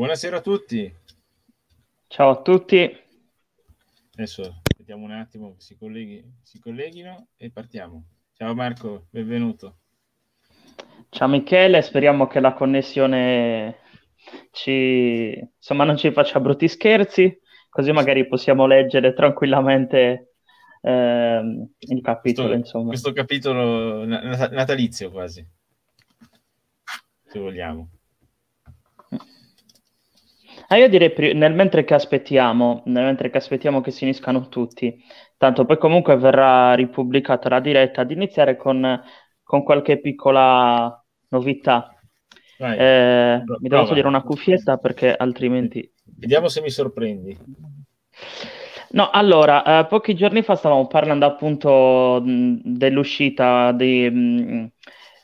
Buonasera a tutti. Ciao a tutti. Adesso aspettiamo un attimo che si, colleghi, si colleghino e partiamo. Ciao Marco, benvenuto. Ciao Michele, speriamo che la connessione ci... insomma non ci faccia brutti scherzi, così magari possiamo leggere tranquillamente ehm, il capitolo. Questo, insomma. questo capitolo natalizio quasi, se vogliamo. Ah, io direi pri- nel, mentre che aspettiamo, nel mentre che aspettiamo che si uniscano tutti, tanto poi comunque verrà ripubblicata la diretta, di iniziare con, con qualche piccola novità. Vai, eh, mi devo togliere una cuffietta perché altrimenti... Vediamo se mi sorprendi. No, allora, eh, pochi giorni fa stavamo parlando appunto mh, dell'uscita di... Mh,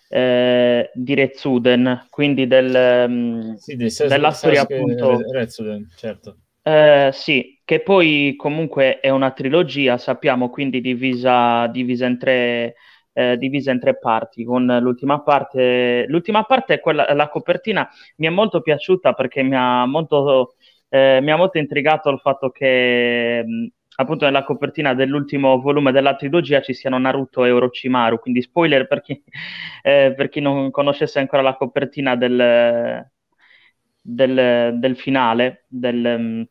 eh, di Retsuden, quindi del, mm, sì, del ses- della storia appunto... Retsuden, certo. Eh, sì, che poi comunque è una trilogia, sappiamo, quindi divisa, divisa in tre... Eh, divisa in tre parti, con l'ultima parte, l'ultima parte è quella, la copertina mi è molto piaciuta perché mi ha molto, eh, mi ha molto intrigato il fatto che mh, mm, appunto nella copertina dell'ultimo volume della trilogia ci siano Naruto e Orochimaru, quindi spoiler per chi, eh, per chi non conoscesse ancora la copertina del, del, del finale, del, mm,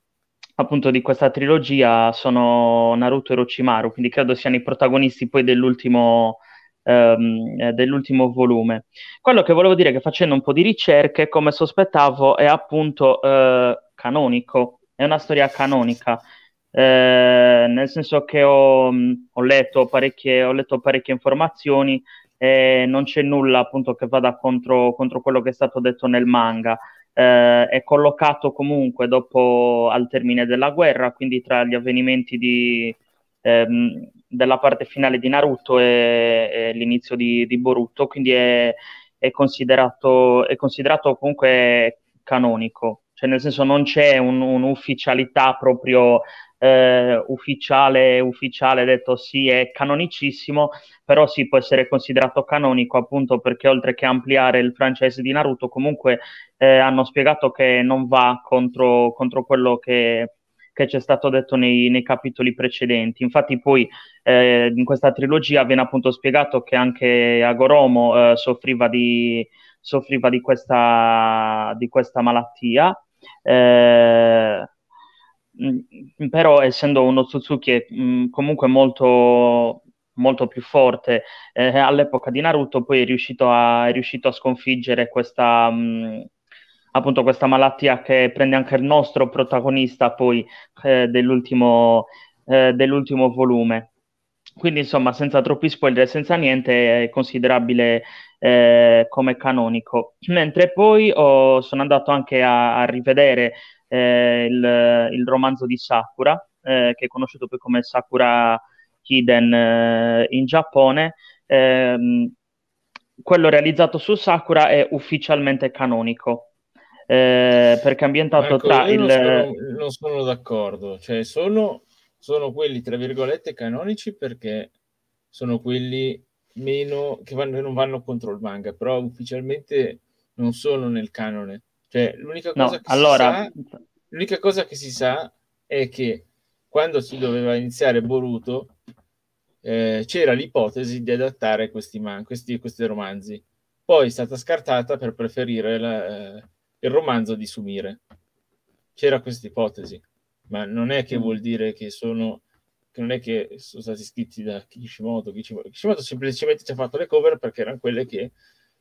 appunto di questa trilogia, sono Naruto e Orochimaru, quindi credo siano i protagonisti poi dell'ultimo ehm, eh, dell'ultimo volume. Quello che volevo dire è che facendo un po' di ricerche, come sospettavo, è appunto eh, canonico, è una storia canonica. Eh, nel senso che ho, ho, letto parecchie, ho letto parecchie informazioni e non c'è nulla appunto che vada contro, contro quello che è stato detto nel manga. Eh, è collocato comunque dopo al termine della guerra, quindi tra gli avvenimenti di, ehm, della parte finale di Naruto e, e l'inizio di, di, Boruto, quindi è, è, considerato, è considerato comunque canonico cioè nel senso non c'è un, un'ufficialità proprio eh, ufficiale, ufficiale detto sì è canonicissimo, però sì può essere considerato canonico appunto perché oltre che ampliare il francese di Naruto comunque eh, hanno spiegato che non va contro, contro quello che, che c'è stato detto nei, nei capitoli precedenti. Infatti poi eh, in questa trilogia viene appunto spiegato che anche Agoromo eh, soffriva, di, soffriva di, questa, di questa malattia. Eh, Mm, però essendo uno Suzuki mh, mm, comunque molto, molto più forte eh, all'epoca di Naruto, poi è riuscito a, è riuscito a sconfiggere questa... Mh, mm, appunto questa malattia che prende anche il nostro protagonista poi eh, dell'ultimo, eh, dell'ultimo, volume. Quindi insomma, senza troppi spoiler, senza niente, è considerabile eh, come canonico. Mentre poi oh, sono andato anche a, a rivedere eh, il, il, romanzo di Sakura, eh, che è conosciuto poi come Sakura Hiden eh, in Giappone. Ehm, quello realizzato su Sakura è ufficialmente canonico. Eh, perché è ambientato ecco, tra il. Non sono, non sono d'accordo, cioè sono, sono quelli tra virgolette canonici perché sono quelli meno che vanno, non vanno contro il manga, però ufficialmente non sono nel canone. Cioè, l'unica cosa, no, che allora... sa, l'unica cosa che si sa è che quando si doveva iniziare Boruto eh, c'era l'ipotesi di adattare questi, man- questi, questi, romanzi. Poi è stata scartata per preferire la, eh, il romanzo di Sumire. C'era questa ipotesi, ma non è che mm. vuol dire che sono che non è che sono stati scritti da Kishimoto, Kishimoto, Kishimoto semplicemente ci ha fatto le cover perché erano quelle che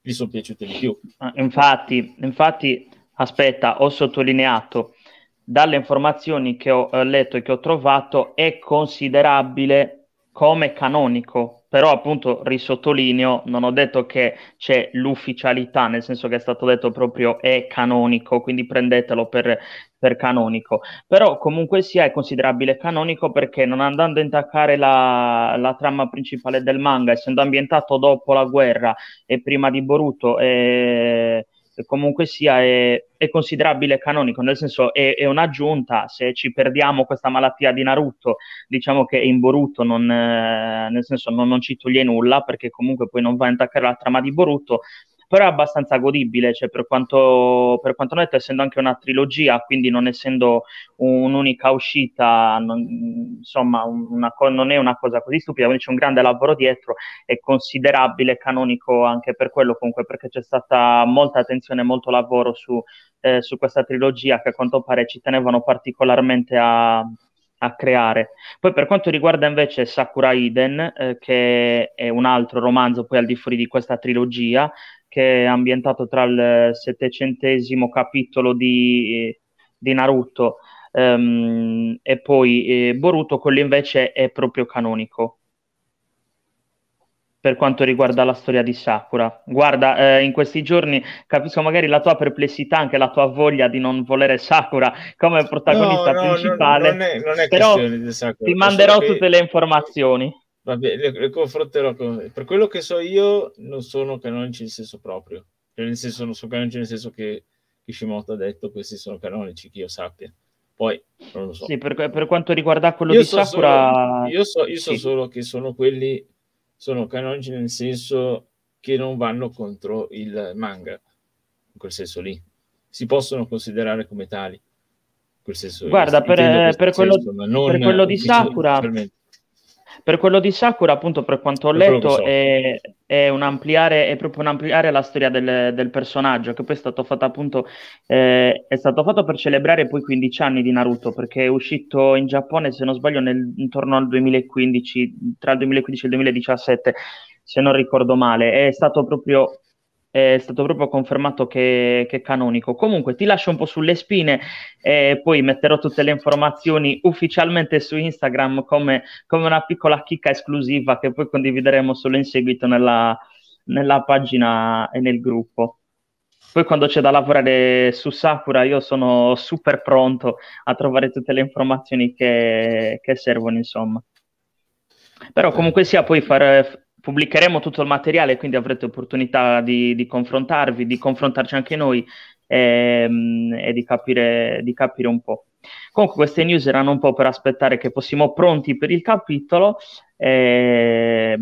gli sono piaciute di più. Infatti, infatti, aspetta, ho sottolineato, dalle informazioni che ho eh, letto e che ho trovato, è considerabile come canonico però appunto risottolineo, non ho detto che c'è l'ufficialità, nel senso che è stato detto proprio è canonico, quindi prendetelo per, per canonico, però comunque sia è considerabile canonico perché non andando a intaccare la, la, trama principale del manga, essendo ambientato dopo la guerra e prima di Boruto eh, comunque sia è, è, considerabile canonico, nel senso è, è, un'aggiunta, se ci perdiamo questa malattia di Naruto, diciamo che in Boruto non, eh, nel senso non, non, ci toglie nulla perché comunque poi non va a intaccare la trama di Boruto, però è abbastanza godibile, cioè per quanto, per quanto detto, essendo anche una trilogia, quindi non essendo un'unica uscita, non, insomma, una, non è una cosa così stupida, quindi c'è un grande lavoro dietro, è considerabile canonico anche per quello comunque, perché c'è stata molta attenzione e molto lavoro su, eh, su questa trilogia che a quanto pare ci tenevano particolarmente a, creare. Poi per quanto riguarda invece Sakura Iden, eh, che è un altro romanzo poi al di fuori di questa trilogia, che è ambientato tra il settecentesimo capitolo di, di Naruto um, e poi eh, Boruto, quello invece è proprio canonico per quanto riguarda la storia di Sakura. Guarda, eh, in questi giorni capisco magari la tua perplessità, anche la tua voglia di non volere Sakura come protagonista no, no, principale, no, non è, non è però ti manderò che... tutte le informazioni. Vabbè, le, le confronterò con... Per quello che so io, non sono canonici nel senso proprio. Cioè, nel senso, non sono canonici nel senso che Kishimoto ha detto questi sono canonici, che io sappia. Poi, non lo so. Sì, per, per quanto riguarda quello io di so Sakura... Solo, io so, io so solo che sono quelli... Sono canonici nel senso che non vanno contro il manga, in quel senso lì. Si possono considerare come tali. In quel senso Guarda, per, per, quello, senso, per quello di Sakura... Per quello di Sakura, appunto, per quanto ho letto, so. è, è, un ampliare, è proprio un ampliare la storia del, del personaggio, che poi è stato fatto appunto, eh, è stato fatto per celebrare poi 15 anni di Naruto, perché è uscito in Giappone, se non sbaglio, nel, intorno al 2015, tra il 2015 e il 2017, se non ricordo male. È stato proprio è stato proprio confermato che, che, è canonico. Comunque ti lascio un po' sulle spine e poi metterò tutte le informazioni ufficialmente su Instagram come, come una piccola chicca esclusiva che poi condivideremo solo in seguito nella, nella pagina e nel gruppo. Poi quando c'è da lavorare su Sakura io sono super pronto a trovare tutte le informazioni che, che servono, insomma. Però comunque sia, poi far, pubblicheremo tutto il materiale, quindi avrete opportunità di, di confrontarvi, di confrontarci anche noi e, ehm, e di, capire, di capire un po'. Comunque queste news erano un po' per aspettare che fossimo pronti per il capitolo. Eh,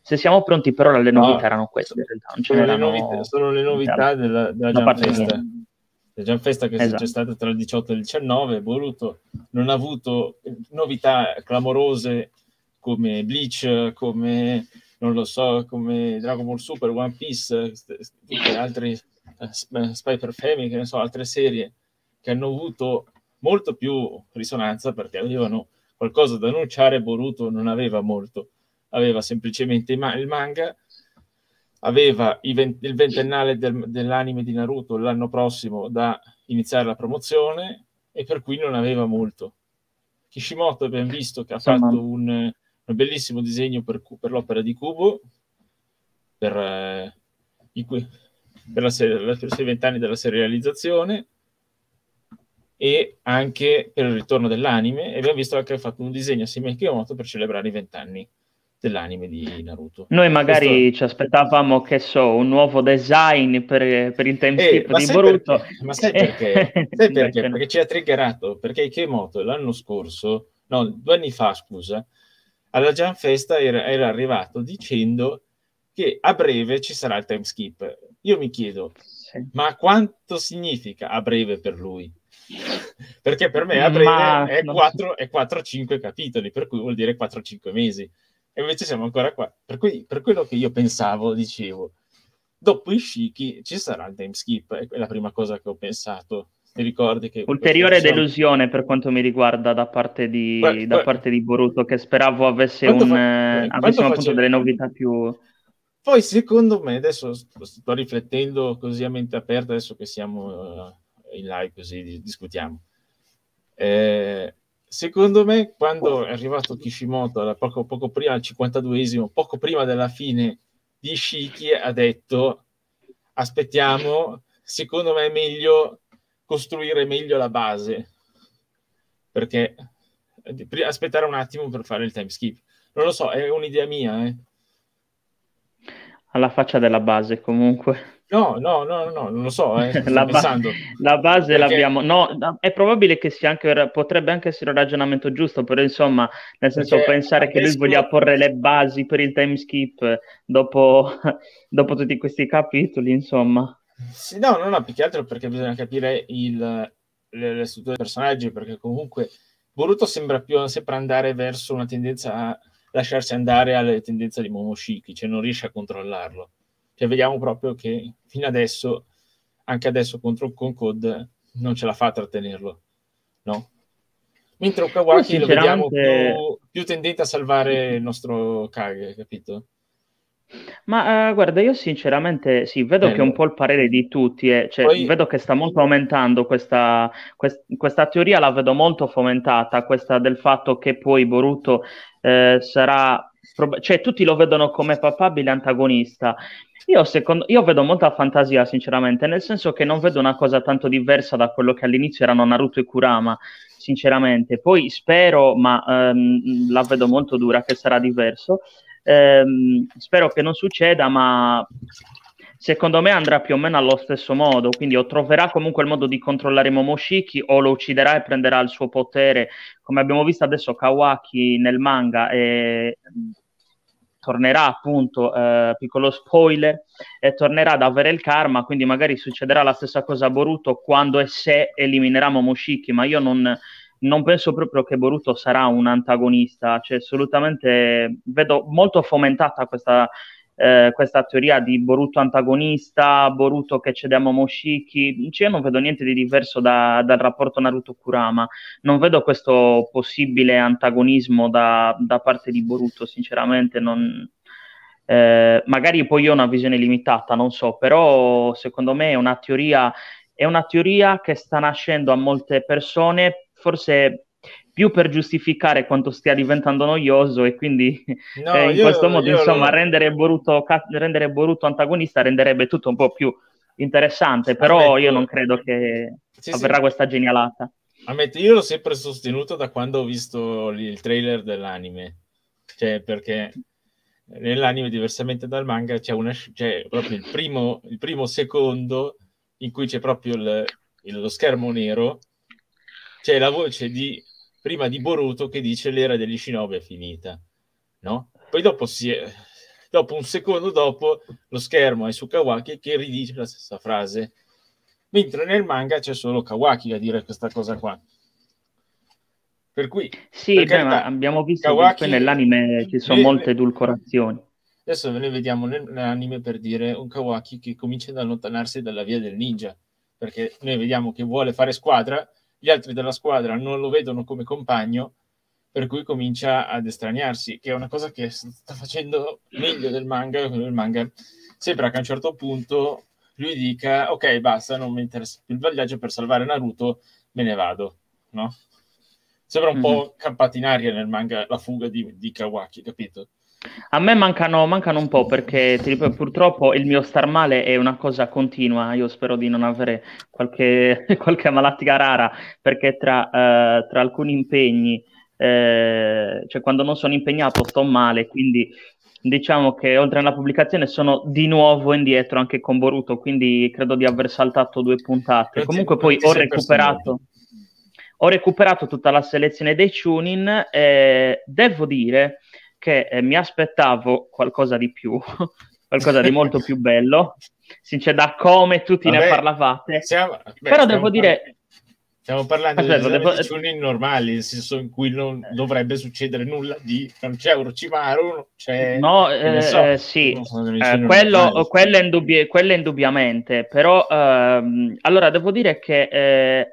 se siamo pronti, per ora le novità no, erano queste. Sono, erano... Le novità, sono, le novità, esatto. della, della da Gianfesta. La Gianfesta che esatto. c'è stata tra il 18 e il 19, Voluto non ha avuto novità clamorose come Bleach, come non lo so, come Dragon Ball Super, One Piece, tutte altre eh, Spy eh, per Family, che ne so, altre serie che hanno avuto molto più risonanza perché avevano qualcosa da annunciare, Boruto non aveva molto, aveva semplicemente il manga, aveva il ventennale del, dell'anime di Naruto l'anno prossimo da iniziare la promozione e per cui non aveva molto. Kishimoto abbiamo visto che ha fatto un un bellissimo disegno per, per l'opera di Cubo, per, eh, cui, per la serie, per i vent'anni della serializzazione e anche per il ritorno dell'anime. E abbiamo visto che ha fatto un disegno assieme a Kyomoto per celebrare i vent'anni dell'anime di Naruto. Noi magari Questo... ci aspettavamo, che so, un nuovo design per, per il time eh, skip eh, di Boruto. Perché? Ma sai perché? sai perché? perché ci ha triggerato, perché Ikemoto l'anno scorso, no, due anni fa, scusa, alla Gianfesta era, era arrivato dicendo che a breve ci sarà il time skip. Io mi chiedo, sì. ma quanto significa a breve per lui? Perché per me a breve ma... è, 4, è 4-5 capitoli, per cui vuol dire 4-5 mesi. E invece siamo ancora qua. Per, cui, per quello che io pensavo, dicevo, dopo Ishiki ci sarà il time skip, è la prima cosa che ho pensato mi ricordi che... Ulteriore persona... delusione per quanto mi riguarda da parte di, beh, da beh. Parte di Boruto, che speravo avesse, un, fa... Eh, avesse facevi... delle novità più... Poi secondo me, adesso sto riflettendo così a mente aperta, adesso che siamo uh, in live così discutiamo. Eh, secondo me, quando è arrivato Kishimoto, poco, poco prima, al 52esimo, poco prima della fine di Shiki, ha detto aspettiamo, secondo me è meglio costruire meglio la base, perché eh, aspettare un attimo per fare il time skip. Non lo so, è un'idea mia. Eh. Alla faccia della base, comunque. No, no, no, no, non lo so, eh, la, ba- la, base Perché... l'abbiamo. No, è probabile che sia anche, potrebbe anche essere un ragionamento giusto, però insomma, nel senso Perché pensare che lui scu- voglia porre le basi per il time skip dopo, dopo tutti questi capitoli, insomma. Sì, no, no, no, più che altro perché bisogna capire il, le, le strutture dei personaggi, perché comunque Boruto sembra più sempre andare verso una tendenza a lasciarsi andare alle tendenze di Momoshiki, cioè non riesce a controllarlo. Cioè vediamo proprio che fino adesso, anche adesso contro con Cod, non ce la fa a trattenerlo, no? Mentre Okawaki lo vediamo più, più tendente a salvare il nostro Kage, capito? Ma eh, guarda, io sinceramente sì, vedo Bene. che un po' il parere di tutti, è, eh, cioè, Poi... vedo che sta molto aumentando questa, quest- questa teoria, la vedo molto fomentata, questa del fatto che poi Boruto eh, sarà cioè tutti lo vedono come papabile antagonista. Io, secondo, io, vedo molta fantasia, sinceramente, nel senso che non vedo una cosa tanto diversa da quello che all'inizio erano Naruto e Kurama, sinceramente. Poi spero, ma ehm, la vedo molto dura, che sarà diverso. Ehm, spero che non succeda, ma secondo me andrà più o meno allo stesso modo, quindi o troverà comunque il modo di controllare Momoshiki o lo ucciderà e prenderà il suo potere, come abbiamo visto adesso Kawaki nel manga e mm, tornerà appunto, eh, piccolo spoiler, e tornerà ad avere il karma, quindi magari succederà la stessa cosa a Boruto quando e se eliminerà Momoshiki, ma io non non penso proprio che Boruto sarà un antagonista, cioè assolutamente vedo molto fomentata questa, eh, questa teoria di Boruto antagonista, Boruto che cediamo a Momoshiki, cioè, io non vedo niente di diverso da, dal rapporto Naruto-Kurama, non vedo questo possibile antagonismo da, da parte di Boruto, sinceramente non, eh, magari poi io ho una visione limitata, non so, però secondo me è una teoria, è una teoria che sta nascendo a molte persone forse più per giustificare quanto stia diventando noioso e quindi no, eh, in io, questo modo insomma lo... rendere, Boruto, rendere Boruto antagonista renderebbe tutto un po' più interessante, però Ammetto. io non credo che sì, avverrà sì. questa genialata. Ammetto, io l'ho sempre sostenuto da quando ho visto il trailer dell'anime, cioè perché nell'anime diversamente dal manga c'è, una, c'è cioè, proprio il primo, il primo secondo in cui c'è proprio il, lo schermo nero c'è la voce di prima di Boruto che dice l'era degli shinobi è finita, no? Poi dopo, si è, dopo un secondo dopo lo schermo è su Kawaki che ridice la stessa frase, mentre nel manga c'è solo Kawaki a dire questa cosa qua. Per cui sì, per beh, abbiamo visto Kawaki, che nell'anime ci sono molte edulcorazioni. Adesso ve ne vediamo nell'anime per dire un Kawaki che comincia ad allontanarsi dalla via del ninja, perché noi vediamo che vuole fare squadra gli altri della squadra non lo vedono come compagno, per cui comincia ad estraniarsi, che è una cosa che sta facendo meglio del manga, il manga sembra che a un certo punto lui dica ok basta, non mi interessa più il viaggio per salvare Naruto, me ne vado, no? Sembra un mm-hmm. po' campata in aria nel manga La fuga di, di Kawaki, capito? A me mancano, mancano un po' perché tipo, purtroppo il mio star male è una cosa continua. Io spero di non avere qualche, qualche malattia rara perché tra, eh, tra alcuni impegni, eh, cioè quando non sono impegnato sto male, quindi diciamo che oltre alla pubblicazione sono di nuovo indietro anche con Boruto, quindi credo di aver saltato due puntate. Ti, Comunque poi ho recuperato ho recuperato tutta la selezione dei tuning e eh, devo dire che eh, mi aspettavo qualcosa di più, qualcosa di molto più bello, sincero, da come tutti Vabbè, ne parlavate. Siamo, beh, Però devo dire... stiamo parlando Aspetta, di situazioni devo... normali, nel senso in cui non dovrebbe succedere nulla di... Non c'è Orochimaru, c'è... No, eh, so, eh, sì, eh, quello, quello, indubbi- quello, indubbiamente. Però, ehm, allora, devo dire che eh,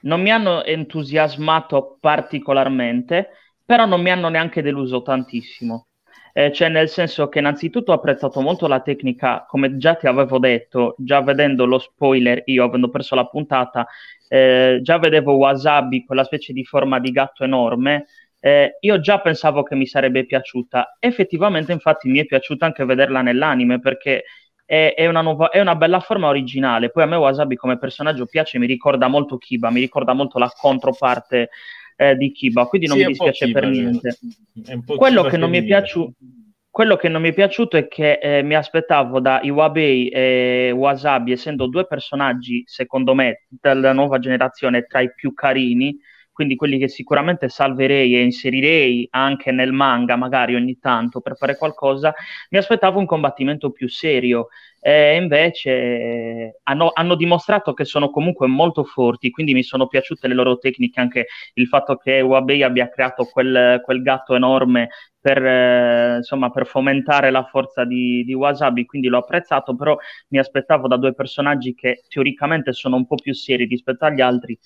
non mi hanno entusiasmato particolarmente, però non mi hanno neanche deluso tantissimo. Eh, cioè, nel senso che innanzitutto ho apprezzato molto la tecnica, come già ti avevo detto, già vedendo lo spoiler, io avendo perso la puntata, eh, già vedevo Wasabi, quella specie di forma di gatto enorme, eh, io già pensavo che mi sarebbe piaciuta. Effettivamente, infatti, mi è piaciuta anche vederla nell'anime, perché è, è, una, nuova, è una bella forma originale. Poi a me Wasabi come personaggio piace, mi ricorda molto Kiba, mi ricorda molto la controparte eh, di Kiba, quindi non sì, mi dispiace Kiba, per niente. Quello che, piaciuto, quello che, non mi è piaciuto è che eh, mi aspettavo da Iwabei e Wasabi, essendo due personaggi, secondo me, della nuova generazione tra i più carini, quindi quelli che sicuramente salverei e inserirei anche nel manga magari ogni tanto per fare qualcosa, mi aspettavo un combattimento più serio e invece hanno, hanno, dimostrato che sono comunque molto forti, quindi mi sono piaciute le loro tecniche, anche il fatto che Huawei abbia creato quel, quel gatto enorme per, eh, insomma, per, fomentare la forza di, di, Wasabi, quindi l'ho apprezzato, però mi aspettavo da due personaggi che teoricamente sono un po' più seri rispetto agli altri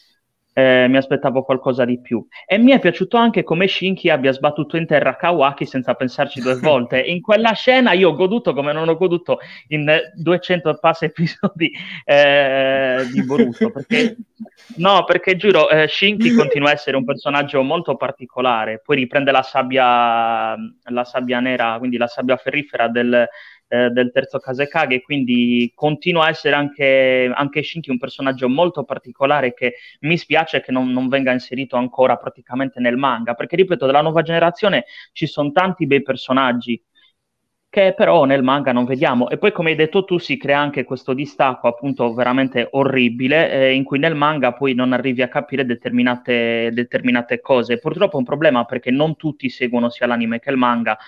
eh, mi aspettavo qualcosa di più. E mi è piaciuto anche come Shinki abbia sbattuto in terra Kawaki senza pensarci due volte. In quella scena io ho goduto come non ho goduto in 200 passa episodi eh, di Boruto. Perché, no, perché giuro, eh, Shinki continua a essere un personaggio molto particolare. Poi riprende la sabbia, la sabbia nera, quindi la sabbia ferrifera del eh, del terzo Kasekage, quindi continua a essere anche, anche, Shinki un personaggio molto particolare che mi spiace che non, non, venga inserito ancora praticamente nel manga, perché ripeto, della nuova generazione ci sono tanti bei personaggi che però nel manga non vediamo. E poi, come hai detto tu, si crea anche questo distacco appunto veramente orribile, eh, in cui nel manga poi non arrivi a capire determinate, determinate cose. Purtroppo è un problema perché non tutti seguono sia l'anime che il manga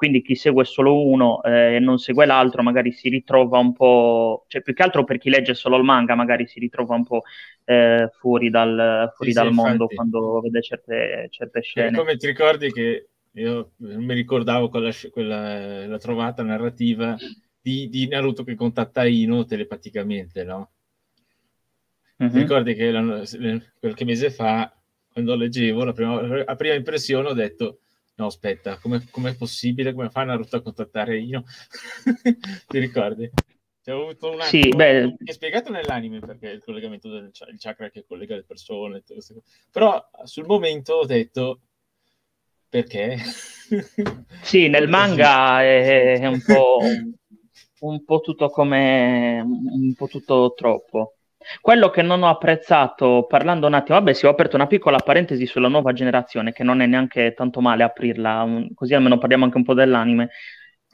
quindi chi segue solo uno eh, e non segue l'altro magari si ritrova un po', cioè più che altro per chi legge solo il manga magari si ritrova un po' eh, fuori dal, fuori sì, dal sì, mondo infatti. quando vede certe, certe cioè, scene. E come ti ricordi che io non mi ricordavo quella, quella la trovata narrativa di, di, Naruto che contatta Ino telepaticamente, no? Mm-hmm. Ti mhm. ricordi che la, qualche mese fa, quando leggevo, la prima, la prima impressione ho detto No, aspetta, come è possibile? Come fa Naruto a contattare Ino? Ti ricordi? C'è avuto un sì, beh... è spiegato nell'anime perché il collegamento del il chakra che collega le persone, però sul momento ho detto perché? sì, nel manga è, è un, po', un po' tutto come un po' tutto troppo. Quello che non ho apprezzato, parlando un attimo, vabbè, sì, ho aperto una piccola parentesi sulla nuova generazione, che non è neanche tanto male aprirla, così almeno parliamo anche un po' dell'anime.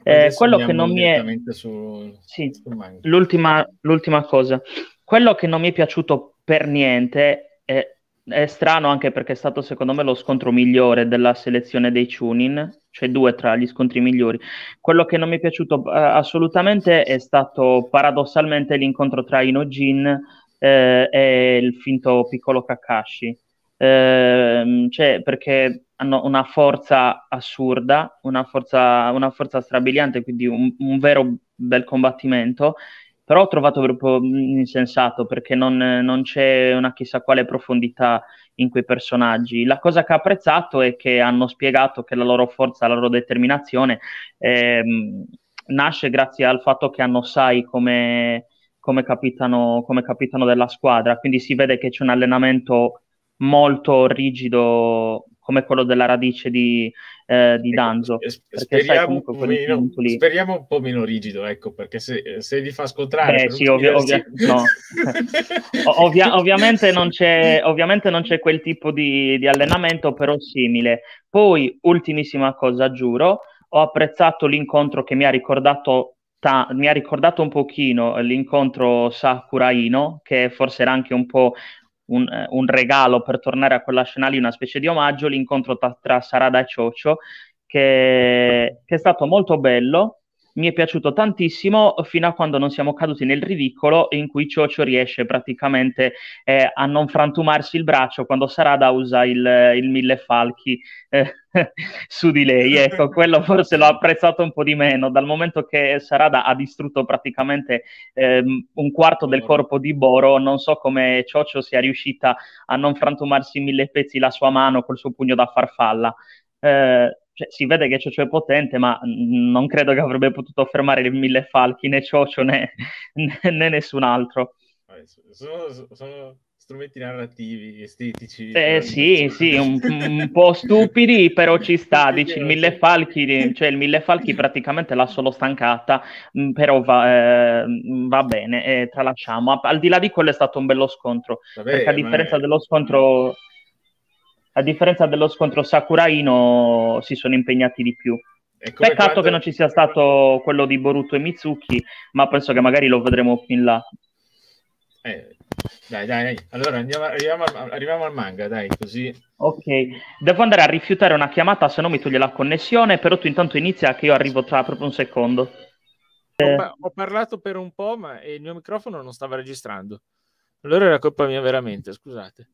Eh, quello che non mi è... Su... Sì, su l'ultima, l'ultima, cosa. Quello che non mi è piaciuto per niente è, è, strano anche perché è stato secondo me lo scontro migliore della selezione dei tuning, cioè due tra gli scontri migliori. Quello che non mi è piaciuto eh, assolutamente è stato paradossalmente l'incontro tra Inojin eh, e il finto piccolo Kakashi. Eh, cioè, perché hanno una forza assurda, una forza, una forza strabiliante, quindi un, un, vero bel combattimento. Però ho trovato proprio insensato perché non, non, c'è una chissà quale profondità in quei personaggi. La cosa che ho apprezzato è che hanno spiegato che la loro forza, la loro determinazione ehm, nasce grazie al fatto che hanno Sai come, come capitano, come capitano della squadra, quindi si vede che c'è un allenamento molto rigido come quello della radice di, eh, di ecco, Danzo. Speriamo, sai, un speriamo, un po meno, rigido, ecco, perché se, se li fa scontrare... sì, ovvia, ovvia, no. ovvia, ovviamente, non c'è, ovviamente, non c'è, quel tipo di, di allenamento, però simile. Poi, ultimissima cosa, giuro, ho apprezzato l'incontro che mi ha ricordato Ta- mi ha ricordato un pochino l'incontro Sakuraino, che forse era anche un po' un, eh, un, regalo per tornare a quella scena lì, una specie di omaggio, l'incontro tra, tra Sarada e Cioccio, che, che è stato molto bello mi è piaciuto tantissimo fino a quando non siamo caduti nel ridicolo in cui Ciocio riesce praticamente eh, a non frantumarsi il braccio quando Sarada usa il, il mille falchi eh, su di lei. Ecco, quello forse l'ho apprezzato un po' di meno, dal momento che Sarada ha distrutto praticamente eh, un quarto del corpo di Boro, non so come Ciocio sia riuscita a non frantumarsi in mille pezzi la sua mano col suo pugno da farfalla. Eh, cioè, si vede che Ciocio è potente, ma non credo che avrebbe potuto fermare il mille falchi né Ciocio né, né nessun altro. Sono, sono, strumenti narrativi, estetici. Eh, sì, sì, un, un, po' stupidi, però ci sta. Dici il mille falchi, cioè il mille falchi praticamente l'ha solo stancata, mm, però va, eh, va bene, eh, tralasciamo. Al di là di quello è stato un bello scontro, Vabbè, perché a differenza è... dello scontro a differenza dello scontro Sakuraino, si sono impegnati di più. Peccato quando... che non ci sia stato quello di Boruto e Mizuki, ma penso che magari lo vedremo più in là. Eh, dai, dai, dai. Allora andiamo, arriviamo, al, arriviamo, al, manga, dai, così. Ok, devo andare a rifiutare una chiamata, se no mi toglie la connessione, però tu intanto inizia che io arrivo tra proprio un secondo. Eh... Ho, ho, parlato per un po', ma il mio microfono non stava registrando. Allora era colpa mia veramente, scusate.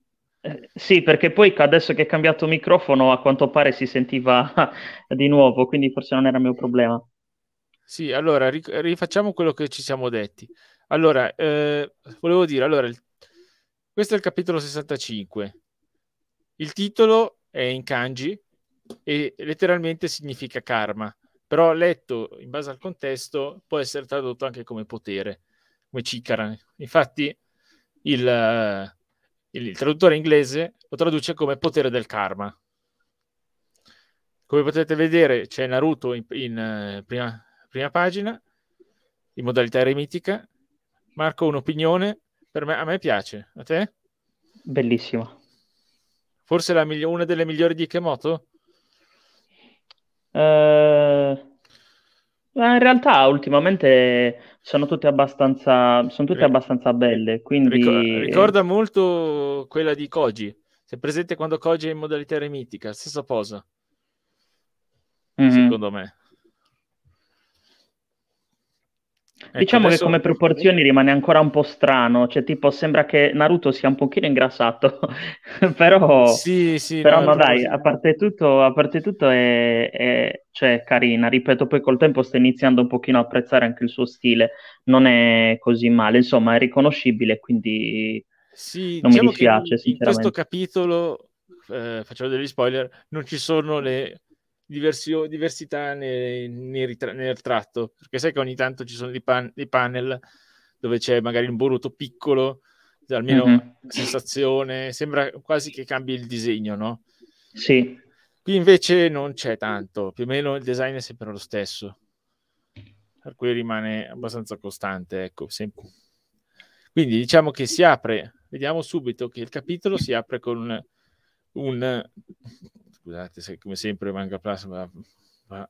Eh, sì, perché poi adesso che è cambiato microfono a quanto pare si sentiva di nuovo, quindi forse non era il mio problema. Sì, allora rifacciamo quello che ci siamo detti. Allora, eh, volevo dire, allora, il, questo è il capitolo 65. Il titolo è in kanji e letteralmente significa karma, però letto in base al contesto può essere tradotto anche come potere, come chikara. Infatti, il il traduttore inglese lo traduce come potere del karma. Come potete vedere c'è Naruto in, in eh, prima, prima, pagina, in modalità eremitica. Marco, un'opinione? Per me, a me piace, a te? Bellissima. Forse migli- una delle migliori di Kemoto? Ehm. Uh... Ma eh, in realtà ultimamente sono tutte abbastanza, sono tutte abbastanza belle, quindi... Ricorda, ricorda molto quella di Koji. Sei presente quando Koji è in modalità eremitica, stessa cosa, mm-hmm. secondo me. Ecco, diciamo adesso... che come proporzioni rimane ancora un po' strano, cioè tipo sembra che Naruto sia un pochino ingrassato, però, sì, sì, però no, no dai, a parte tutto, a parte tutto è, è cioè, carina, ripeto, poi col tempo sta iniziando un pochino a apprezzare anche il suo stile, non è così male, insomma è riconoscibile, quindi sì, non diciamo mi dispiace. In, in questo capitolo, eh, facciamo degli spoiler, non ci sono le diversio, diversità nel, nel, tratto, perché sai che ogni tanto ci sono dei, pan, dei panel dove c'è magari un boruto piccolo, almeno mm-hmm. sensazione, sembra quasi che cambi il disegno, no? Sì. Qui invece non c'è tanto, più o meno il design è sempre lo stesso, per cui rimane abbastanza costante, ecco, sempre. Quindi diciamo che si apre, vediamo subito che il capitolo si apre con un, un scusate se come sempre Manga Plus ma, ma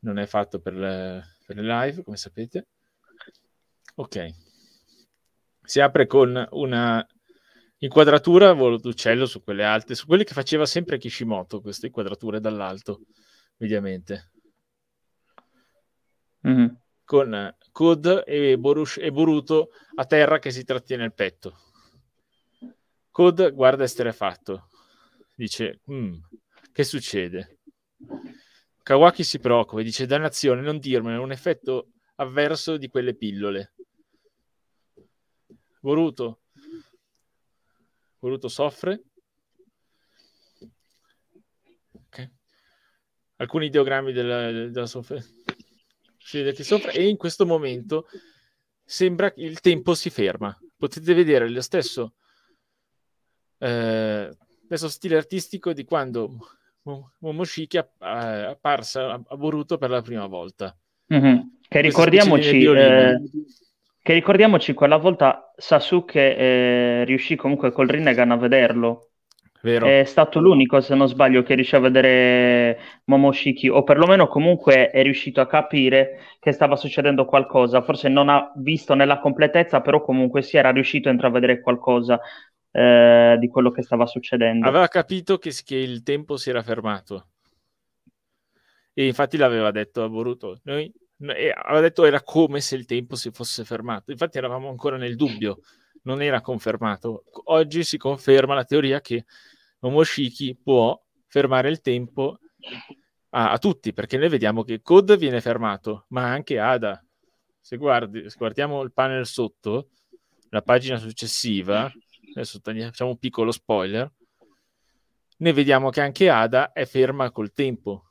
non è fatto per le, per le live come sapete ok si apre con una inquadratura volo d'uccello su quelle alte, su quelle che faceva sempre Kishimoto, queste inquadrature dall'alto, mediamente. Mm-hmm. Con Kud e, Borush, e Boruto a terra che si trattiene il petto. Kud guarda esterefatto, dice, mm, che succede? Kawaki si preoccupa e dice, dannazione, non dirmelo è un effetto avverso di quelle pillole. Boruto. Boruto soffre. Okay. Alcuni ideogrammi della, della sofferenza. che soffre e in questo momento sembra che il tempo si ferma. Potete vedere lo stesso eh, del stile artistico di quando Momoshiki è eh, apparsa a Boruto per la prima volta. Mm-hmm. Che, ricordiamoci, eh, che ricordiamoci, quella volta Sasuke eh, riuscì comunque col Rinnegan a vederlo. Vero. È stato l'unico, se non sbaglio, che riuscì a vedere Momoshiki, o perlomeno comunque è riuscito a capire che stava succedendo qualcosa. Forse non ha visto nella completezza, però comunque si era riuscito a intravedere qualcosa eh, di quello che stava succedendo. Aveva capito che, che, il tempo si era fermato. E infatti l'aveva detto a Boruto. Noi, aveva detto era come se il tempo si fosse fermato. Infatti eravamo ancora nel dubbio, non era confermato. Oggi si conferma la teoria che Momoshiki può fermare il tempo a, a, tutti, perché noi vediamo che Code viene fermato, ma anche Ada. Se, guardi, se guardiamo il panel sotto, la pagina successiva, adesso facciamo un piccolo spoiler, ne vediamo che anche Ada è ferma col tempo.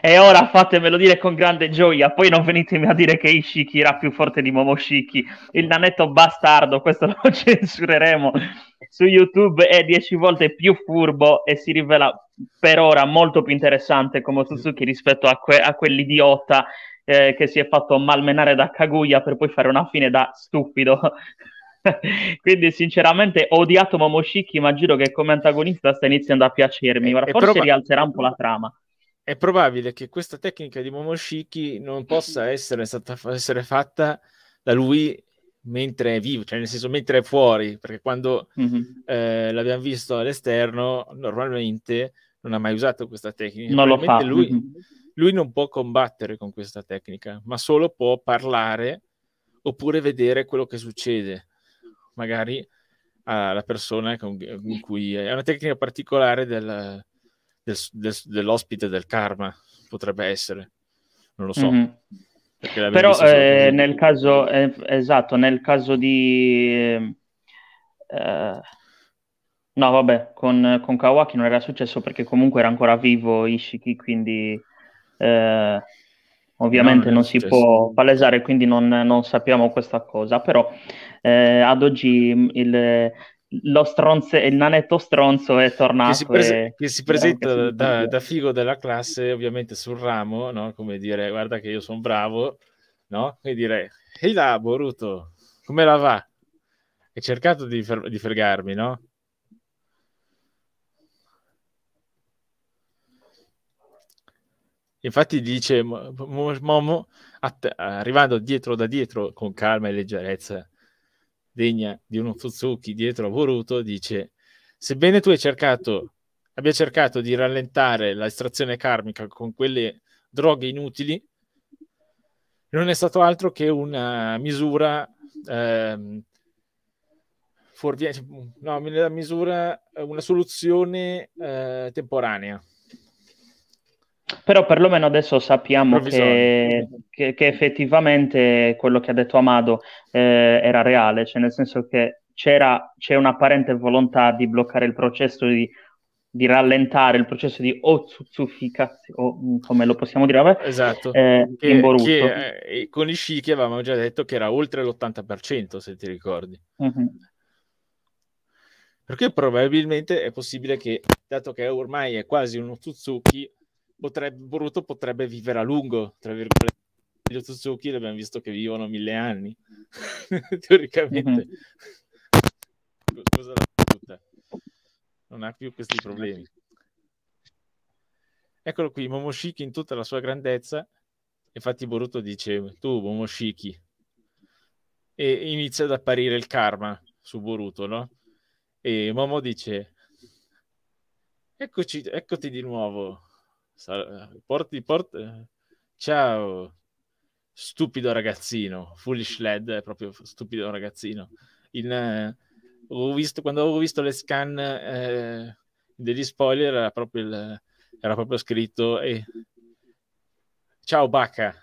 E ora fatemelo dire con grande gioia, poi non venitemi a dire che Ishiki era più forte di Momoshiki, il nanetto bastardo, questo lo censureremo su YouTube, è dieci volte più furbo e si rivela per ora molto più interessante come Suzuki rispetto a, que- a quell'idiota eh, che si è fatto malmenare da Kaguya per poi fare una fine da stupido. Quindi sinceramente ho odiato Momoshiki, ma giuro che come antagonista sta iniziando a piacermi. Eh, Ora, forse proba- rialzerà un po' la trama. È probabile che questa tecnica di Momoshiki non possa essere stata essere fatta da lui mentre è vivo, cioè nel senso mentre è fuori, perché quando mm-hmm. eh, l'abbiamo visto all'esterno normalmente non ha mai usato questa tecnica. Non lo fa. Lui, mhm. lui, non può combattere con questa tecnica, ma solo può parlare oppure vedere quello che succede magari alla persona con, con, cui è una tecnica particolare del, del, del, dell'ospite del karma, potrebbe essere, non lo so. Mm-hmm. Però eh, nel caso, eh, esatto, nel caso di... Eh, no, vabbè, con, con, Kawaki non era successo perché comunque era ancora vivo Ishiki, quindi eh, ovviamente no, non, non si può palesare, quindi non, non sappiamo questa cosa, però eh, ad oggi mm, il, lo stronze, il nanetto stronzo è tornato. Che si, prese, e, che si presenta da, da, figo della classe, ovviamente sul ramo, no? come dire guarda che io sono bravo, no? e dire ehi là Boruto, come la va? Hai cercato di, fer- di fregarmi, no? Infatti dice Momo, arrivando dietro da dietro con calma e leggerezza, degna di uno Suzuki dietro a Boruto, dice sebbene tu hai cercato, abbia cercato di rallentare la estrazione karmica con quelle droghe inutili, non è stato altro che una misura ehm, fuorvia- no, una misura, una soluzione eh, temporanea però perlomeno adesso sappiamo che, che, che, effettivamente quello che ha detto Amado eh, era reale, cioè nel senso che c'era, c'è un'apparente volontà di bloccare il processo, di, di rallentare il processo di otsutsuficazione, come lo possiamo dire, vabbè, esatto. Eh, che, in Boruto. Che, eh, eh con i Shiki avevamo già detto che era oltre l'80%, se ti ricordi. Mm-hmm. Perché probabilmente è possibile che, dato che ormai è quasi uno Tsutsuki, potrebbe, Boruto potrebbe vivere a lungo, tra virgolette. Gli Otsutsuki l'abbiamo visto che vivono mille anni, teoricamente. Mm-hmm. Non ha più questi problemi. Eccolo qui, Momoshiki in tutta la sua grandezza. Infatti Boruto dice, tu Momoshiki. E inizia ad apparire il karma su Boruto, no? E Momo dice, eccoci, eccoti di nuovo, porti, porti, eh. ciao, stupido ragazzino. Foolish Led è proprio stupido ragazzino. In, eh, ho visto, quando avevo visto le scan eh, degli spoiler, era proprio, il, era proprio scritto eh, ciao Bacca.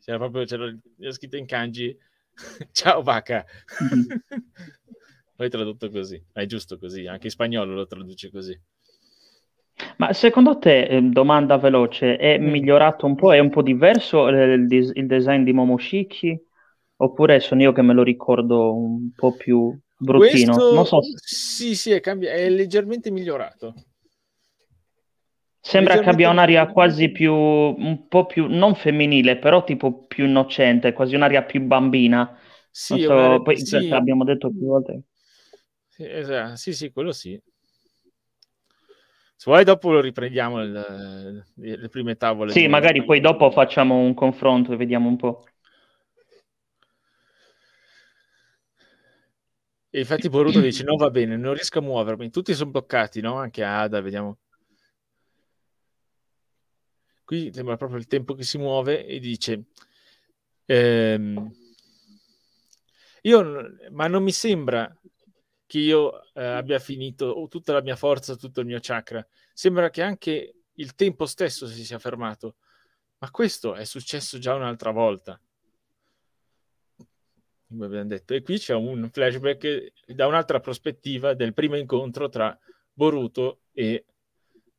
C'era proprio c'era, c'era scritto in kanji ciao Bacca. Mm-hmm. Poi tradotto così, è giusto così, anche in spagnolo lo traduce così. Ma secondo te, ehm, domanda veloce, è mm. migliorato un po', è un po' diverso eh, il, il, design di Momoshiki? Oppure sono io che me lo ricordo un po' più bruttino? Questo... Non so. Mm, sì, sì, è, cambi- è leggermente migliorato. Sembra che abbia un'aria quasi più, un po' più, non femminile, però tipo più innocente, quasi un'aria più bambina. Sì, so, poi sì. abbiamo detto più volte. Sì, esatto. sì, sì, quello sì. Se vuoi dopo lo riprendiamo il, eh, le prime tavole. Sì, magari poi dopo facciamo un confronto e vediamo un po'. E infatti Boruto dice no va bene, non riesco a muovermi, tutti sono bloccati, no? Anche Ada, vediamo. Qui sembra proprio il tempo che si muove e dice ehm, io, ma non mi sembra che io eh, abbia finito tutta la mia forza, tutto il mio chakra. Sembra che anche il tempo stesso si sia fermato, ma questo è successo già un'altra volta. Come abbiamo detto, e qui c'è un flashback da un'altra prospettiva del primo incontro tra Boruto e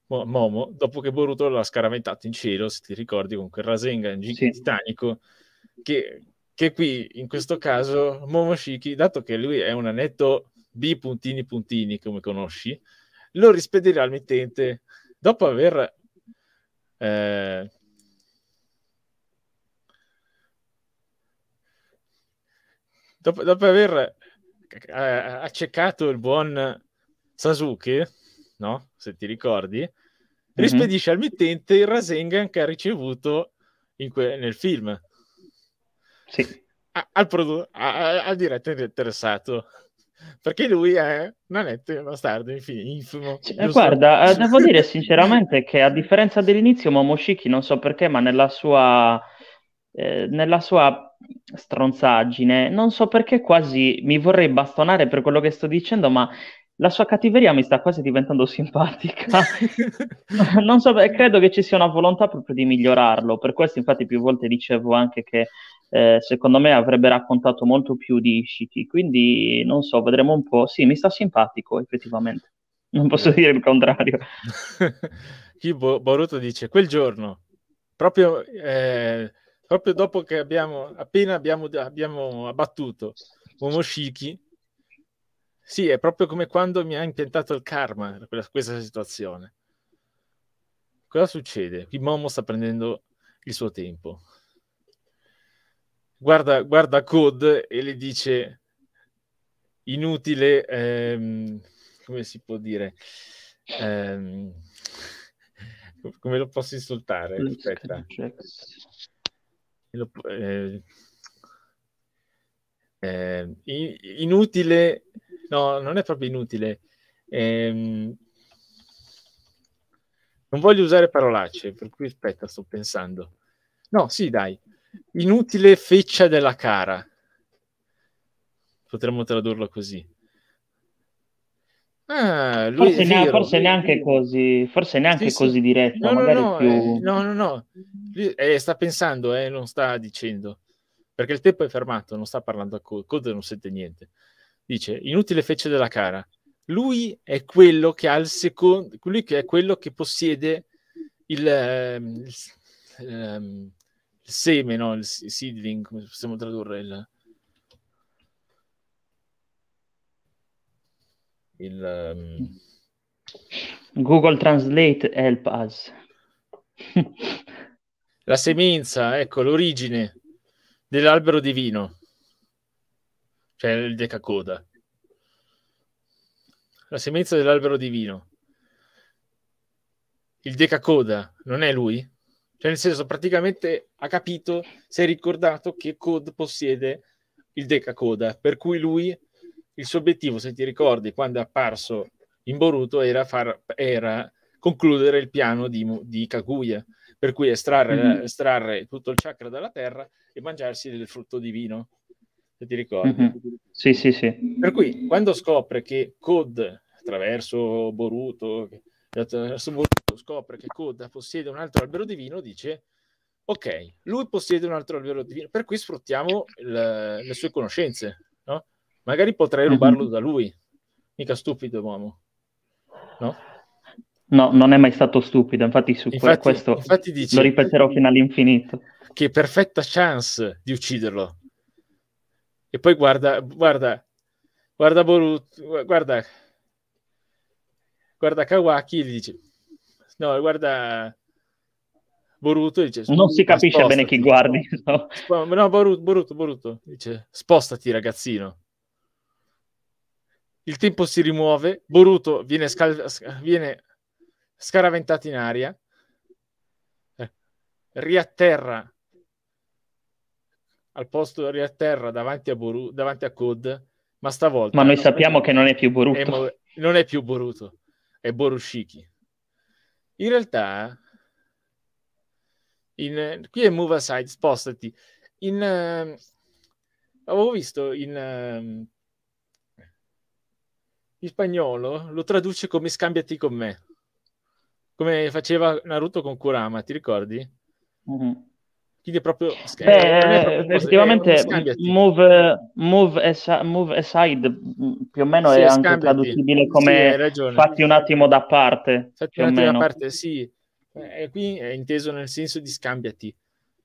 Momo, dopo che Boruto l'ha scaraventato in cielo, se ti ricordi, con quel Rasengan sì. titanico, che, che, qui, in questo caso, Momoshiki, dato che lui è un anetto B puntini puntini, come conosci, lo rispedirà al mittente dopo aver... Eh, dopo, dopo, aver eh, accecato il buon Sasuke, no? se ti ricordi, mhm. rispedisce mm-hmm. al mittente il Rasengan che ha ricevuto que- nel film. Sì. al, produ- al diretto interessato perché lui è una netta bastardo infimo. Cioè, eh, guarda, eh, devo dire sinceramente che a differenza dell'inizio, Momoshiki non so perché, ma nella sua, eh, nella sua stronzaggine, non so perché quasi mi vorrei bastonare per quello che sto dicendo, ma la sua cattiveria mi sta quasi diventando simpatica. non so, eh, credo che ci sia una volontà proprio di migliorarlo. Per questo, infatti, più volte dicevo anche che eh, secondo me avrebbe raccontato molto più di Ishiki, quindi non so, vedremo un po'. Sì, mi sta simpatico effettivamente, non posso eh. dire il contrario. Chi Boruto dice, quel giorno, proprio, eh, proprio dopo che abbiamo, appena abbiamo, abbiamo abbattuto Momoshiki, sì, è proprio come quando mi ha impiantato il karma quella, questa situazione. Cosa succede? Qui Momo sta prendendo il suo tempo guarda, guarda Code e le dice inutile, ehm, come si può dire? Ehm, come lo posso insultare? Aspetta. Eh, eh, inutile, no, non è proprio inutile. Eh, non voglio usare parolacce, per cui aspetta, sto pensando. No, sì, dai inutile feccia della cara. Potremmo tradurlo così. Ah, forse, ne- forse, neanche così, forse neanche sì, così sì. diretto. No, magari no, più... eh, no, no, no. Lui, eh, sta pensando, eh, non sta dicendo. Perché il tempo è fermato, non sta parlando a Code, Code non sente niente. Dice, inutile feccia della cara. Lui è quello che ha il secondo, lui che è quello che possiede il, ehm, il, il, ehm, seme, no? Il seedling, come possiamo tradurre il... il um... Google Translate help us. La semenza, ecco, l'origine dell'albero divino, cioè il decacoda. La semenza dell'albero divino. Il decacoda non è lui? Cioè, nel senso, praticamente ha capito, si è ricordato che Code possiede il decacoda, per cui lui, il suo obiettivo, se ti ricordi, quando è apparso in Boruto, era, far, era concludere il piano di, di Kaguya, per cui estrarre, mm-hmm. estrarre, tutto il chakra dalla terra e mangiarsi del frutto divino, se ti ricordi. Mm-hmm. Sì, sì, sì. Per cui, quando scopre che Code, attraverso Boruto, verso scopre che Coda possiede un altro albero divino, dice ok, lui possiede un altro albero divino, per cui sfruttiamo il, le sue conoscenze, no? Magari potrei mhm. rubarlo da lui, mica stupido uomo, no? No, non è mai stato stupido, infatti su infatti, questo infatti dice, lo ripeterò fino all'infinito. Che perfetta chance di ucciderlo. E poi guarda, guarda, guarda Borut, guarda guarda Kawaki e gli dice, no, guarda Boruto dice... Non si capisce bene chi guardi. No, no, Boruto, Boruto, Boruto, dice, spostati ragazzino. Il tempo si rimuove, Boruto viene, scal- viene scaraventato in aria, eh, riatterra al posto, riatterra davanti a, Boru- davanti a Code ma stavolta... Ma noi sappiamo che non è più Boruto. È mo- non è più Boruto è Borushiki. In realtà, in, qui è move aside, spostati. In, uh, avevo visto in, uh, in spagnolo lo traduce come scambiati con me, come faceva Naruto con Kurama, ti ricordi? Mm-hmm. Quindi proprio, sch- Beh, proprio eh, effettivamente proprio move, move, aside mm, più o meno sì, è anche traducibile come sì, fatti un attimo da parte. Fatti un attimo da parte, sì. Eh, qui è inteso nel senso di scambiati.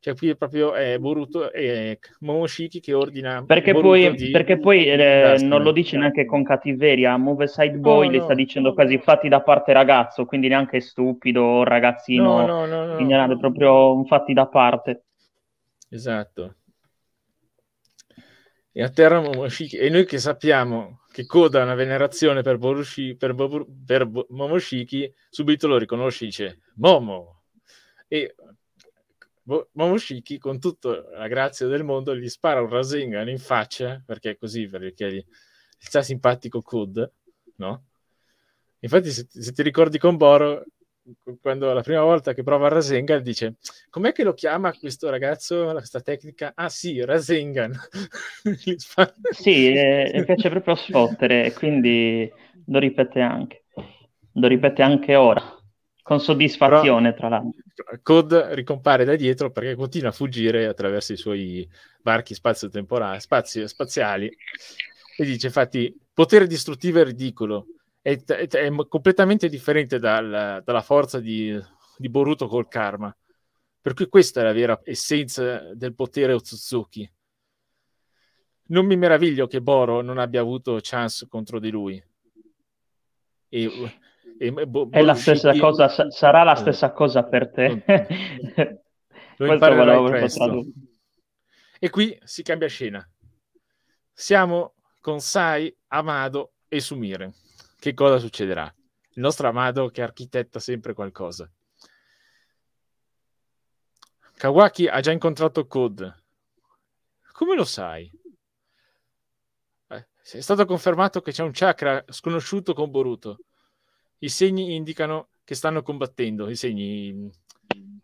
Cioè, qui è proprio è Boruto è Momoshiki che ordina. Perché Boruto poi, di... perché poi eh, non lo dice neanche con cattiveria. Move Side Boy no, le no, sta dicendo no. quasi fatti da parte ragazzo, quindi neanche stupido ragazzino. No, no, no. Ignorante, proprio fatti da parte. Esatto. E a terra Momoshiki. E noi che sappiamo che Coda una venerazione per, Borushi, per, Bo, per Bo, Momoshiki, subito lo riconosce e dice Momo. E Boh, Momoshiki, con tutta la grazia del mondo, gli spara un Rasengan in faccia, perché è così, perché gli, gli sta simpatico Kud, no? Infatti, se, se, ti ricordi con Boro, quando la prima volta che prova Rasengan, dice: Com'è che lo chiama questo ragazzo? Questa tecnica? Ah, sì, Rasengan. sì, eh, mi piace proprio sfottere, quindi lo ripete anche. Lo ripete anche ora. Con soddisfazione, Però, tra l'altro. Cod ricompare da dietro perché continua a fuggire attraverso i suoi varchi spazio spaziali e dice infatti potere distruttivo è ridicolo. È, è, è completamente differente dal, dalla forza di, di, Boruto col karma. Per cui questa è la vera essenza del potere Otsutsuki. Non mi meraviglio che Boro non abbia avuto chance contro di lui. E Bo- è la boh, stessa io... cosa, sarà la eh. stessa cosa per te. Lo E qui si cambia scena. Siamo con Sai, Amado e Sumire. Che cosa succederà? Il nostro Amado che architetta sempre qualcosa. Kawaki ha già incontrato Code. Come lo sai? Eh, è stato confermato che c'è un chakra sconosciuto con Boruto. I segni indicano che stanno combattendo, i segni,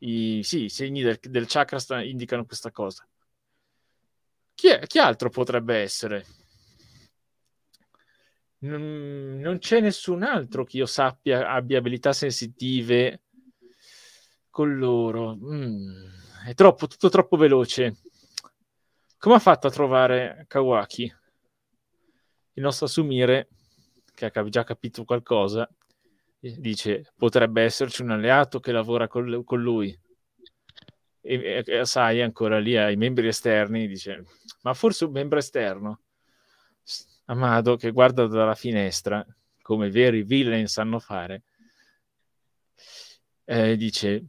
i, sì, i segni del, del chakra sta, indicano questa cosa. Chi, è, chi altro potrebbe essere? Non, non c'è nessun altro che io sappia abbia abilità sensitive con loro. Mm, è troppo, tutto troppo veloce. Come ha fatto a trovare Kawaki? Il nostro Assumire, che ha già capito qualcosa, dice potrebbe esserci un alleato che lavora col, con lui. E, e sai, ancora lì ai membri esterni dice, ma forse un membro esterno, Amado, che guarda dalla finestra, come veri villain sanno fare, eh, dice,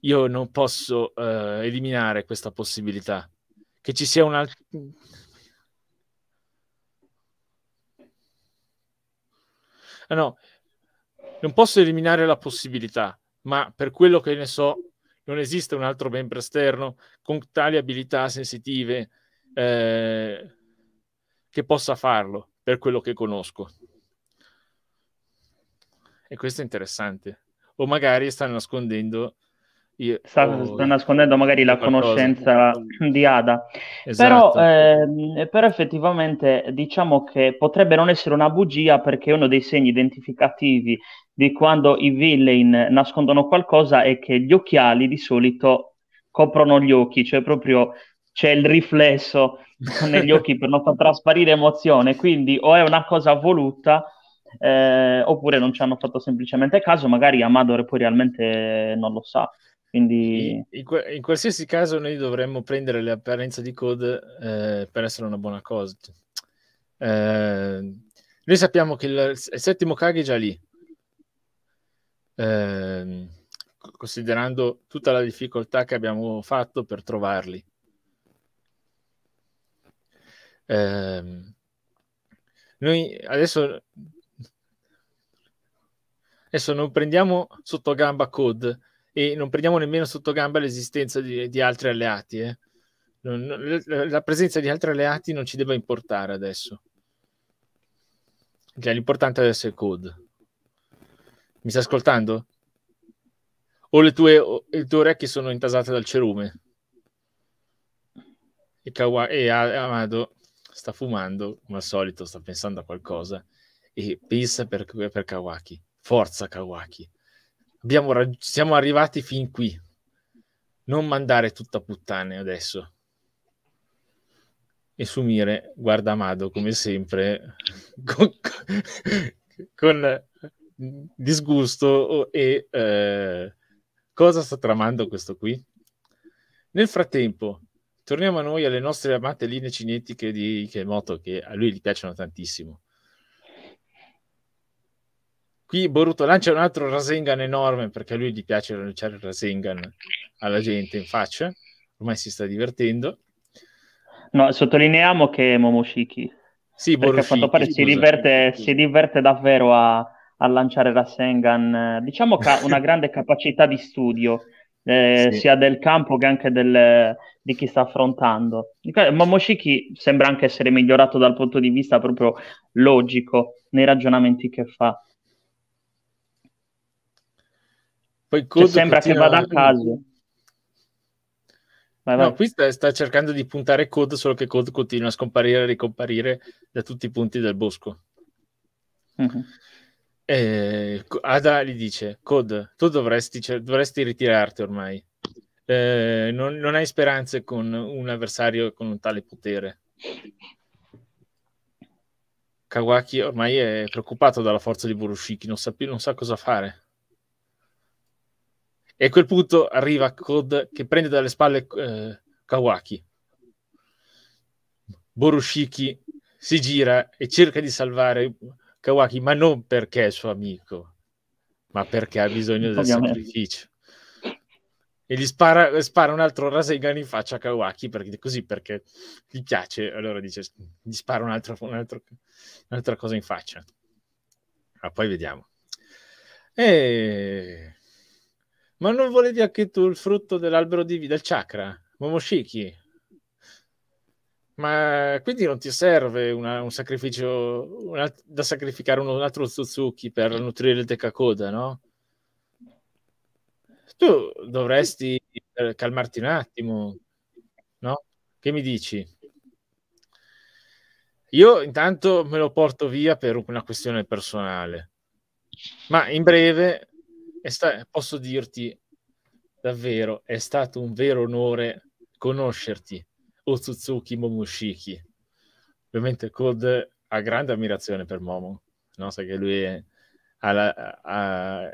io non posso eh, eliminare questa possibilità, che ci sia un altro... Ah, no, non posso eliminare la possibilità, ma per quello che ne so, non esiste un altro membro esterno con tali abilità sensitive eh, che possa farlo, per quello che conosco. E questo è interessante. O magari sta nascondendo io, sta, oh, sta, nascondendo magari la qualcosa, conoscenza di Ada. Esatto. Però, eh, però, effettivamente diciamo che potrebbe non essere una bugia perché uno dei segni identificativi di quando i villain nascondono qualcosa è che gli occhiali di solito coprono gli occhi, cioè proprio c'è il riflesso negli occhi per non far trasparire emozione, quindi o è una cosa voluta eh, oppure non ci hanno fatto semplicemente caso, magari Amador poi realmente non lo sa. Quindi... In, in, qualsiasi caso noi dovremmo prendere le apparenze di code eh, per essere una buona cosa. Eh, noi sappiamo che il, il, settimo Kage è già lì, eh, considerando tutta la difficoltà che abbiamo fatto per trovarli. Ehm, noi adesso, adesso non prendiamo sotto gamba code e non prendiamo nemmeno sotto gamba l'esistenza di, di altri alleati. Eh. Non, la presenza di altri alleati non ci deve importare adesso. Cioè, l'importante adesso è il code. Mi stai ascoltando? O le tue, o, le tue orecchie sono intasate dal cerume? E, Kawa- e Amado sta fumando, come al solito, sta pensando a qualcosa e pensa per, per Kawaki. Forza Kawaki abbiamo raggi- siamo arrivati fin qui. Non mandare tutta puttane adesso. E Sumire guarda Amado come sempre con, con disgusto e eh, cosa sta tramando questo qui? Nel frattempo, torniamo a noi alle nostre amate linee cinetiche di Ikemoto che a lui gli piacciono tantissimo. Qui Boruto lancia un altro Rasengan enorme perché a lui gli piace lanciare il Rasengan alla gente in faccia. Ormai si sta divertendo. No, sottolineiamo che Momoshiki. Sì, Perché a quanto pare si diverte, si diverte davvero a, a lanciare Rasengan. Diciamo che ha una grande capacità di studio. Eh, sì. sia del campo che anche del, di chi sta affrontando. Momoshiki sembra anche essere migliorato dal punto di vista proprio logico nei ragionamenti che fa. Poi cioè, sembra che, vada a caso. Vai, vai. No, qui sta, sta, cercando di puntare Code, solo che Code continua a scomparire e ricomparire da tutti i punti del bosco. Mm-hmm. E, eh, Ada gli dice, Code, tu dovresti, cioè, dovresti ritirarti ormai. Eh, non, non, hai speranze con un avversario con un tale potere. Kawaki ormai è preoccupato dalla forza di Borushiki, non sa, più, non sa cosa fare. E a quel punto arriva Cod che prende dalle spalle eh, Kawaki. Borushiki si gira e cerca di salvare Kawaki, ma non perché è suo amico, ma perché ha bisogno del Ovviamente. sacrificio. E gli spara, spara un altro Rasengan in faccia a Kawaki perché, così perché gli piace. Allora dice, gli spara un altro, un altro, un'altra cosa in faccia. Ma poi vediamo. E ma non volevi anche tu il frutto dell'albero di vita, del chakra, Momoshiki? Ma quindi non ti serve una, un sacrificio una, da sacrificare un, altro Suzuki per nutrire il Tekakoda, no? Tu dovresti eh, calmarti un attimo, no? Che mi dici? Io intanto me lo porto via per una questione personale, ma in breve sta- posso dirti davvero, è stato un vero onore conoscerti, Otsutsuki Momushiki. Ovviamente Code ha grande ammirazione per Momo, no? sa che lui è, alla, a,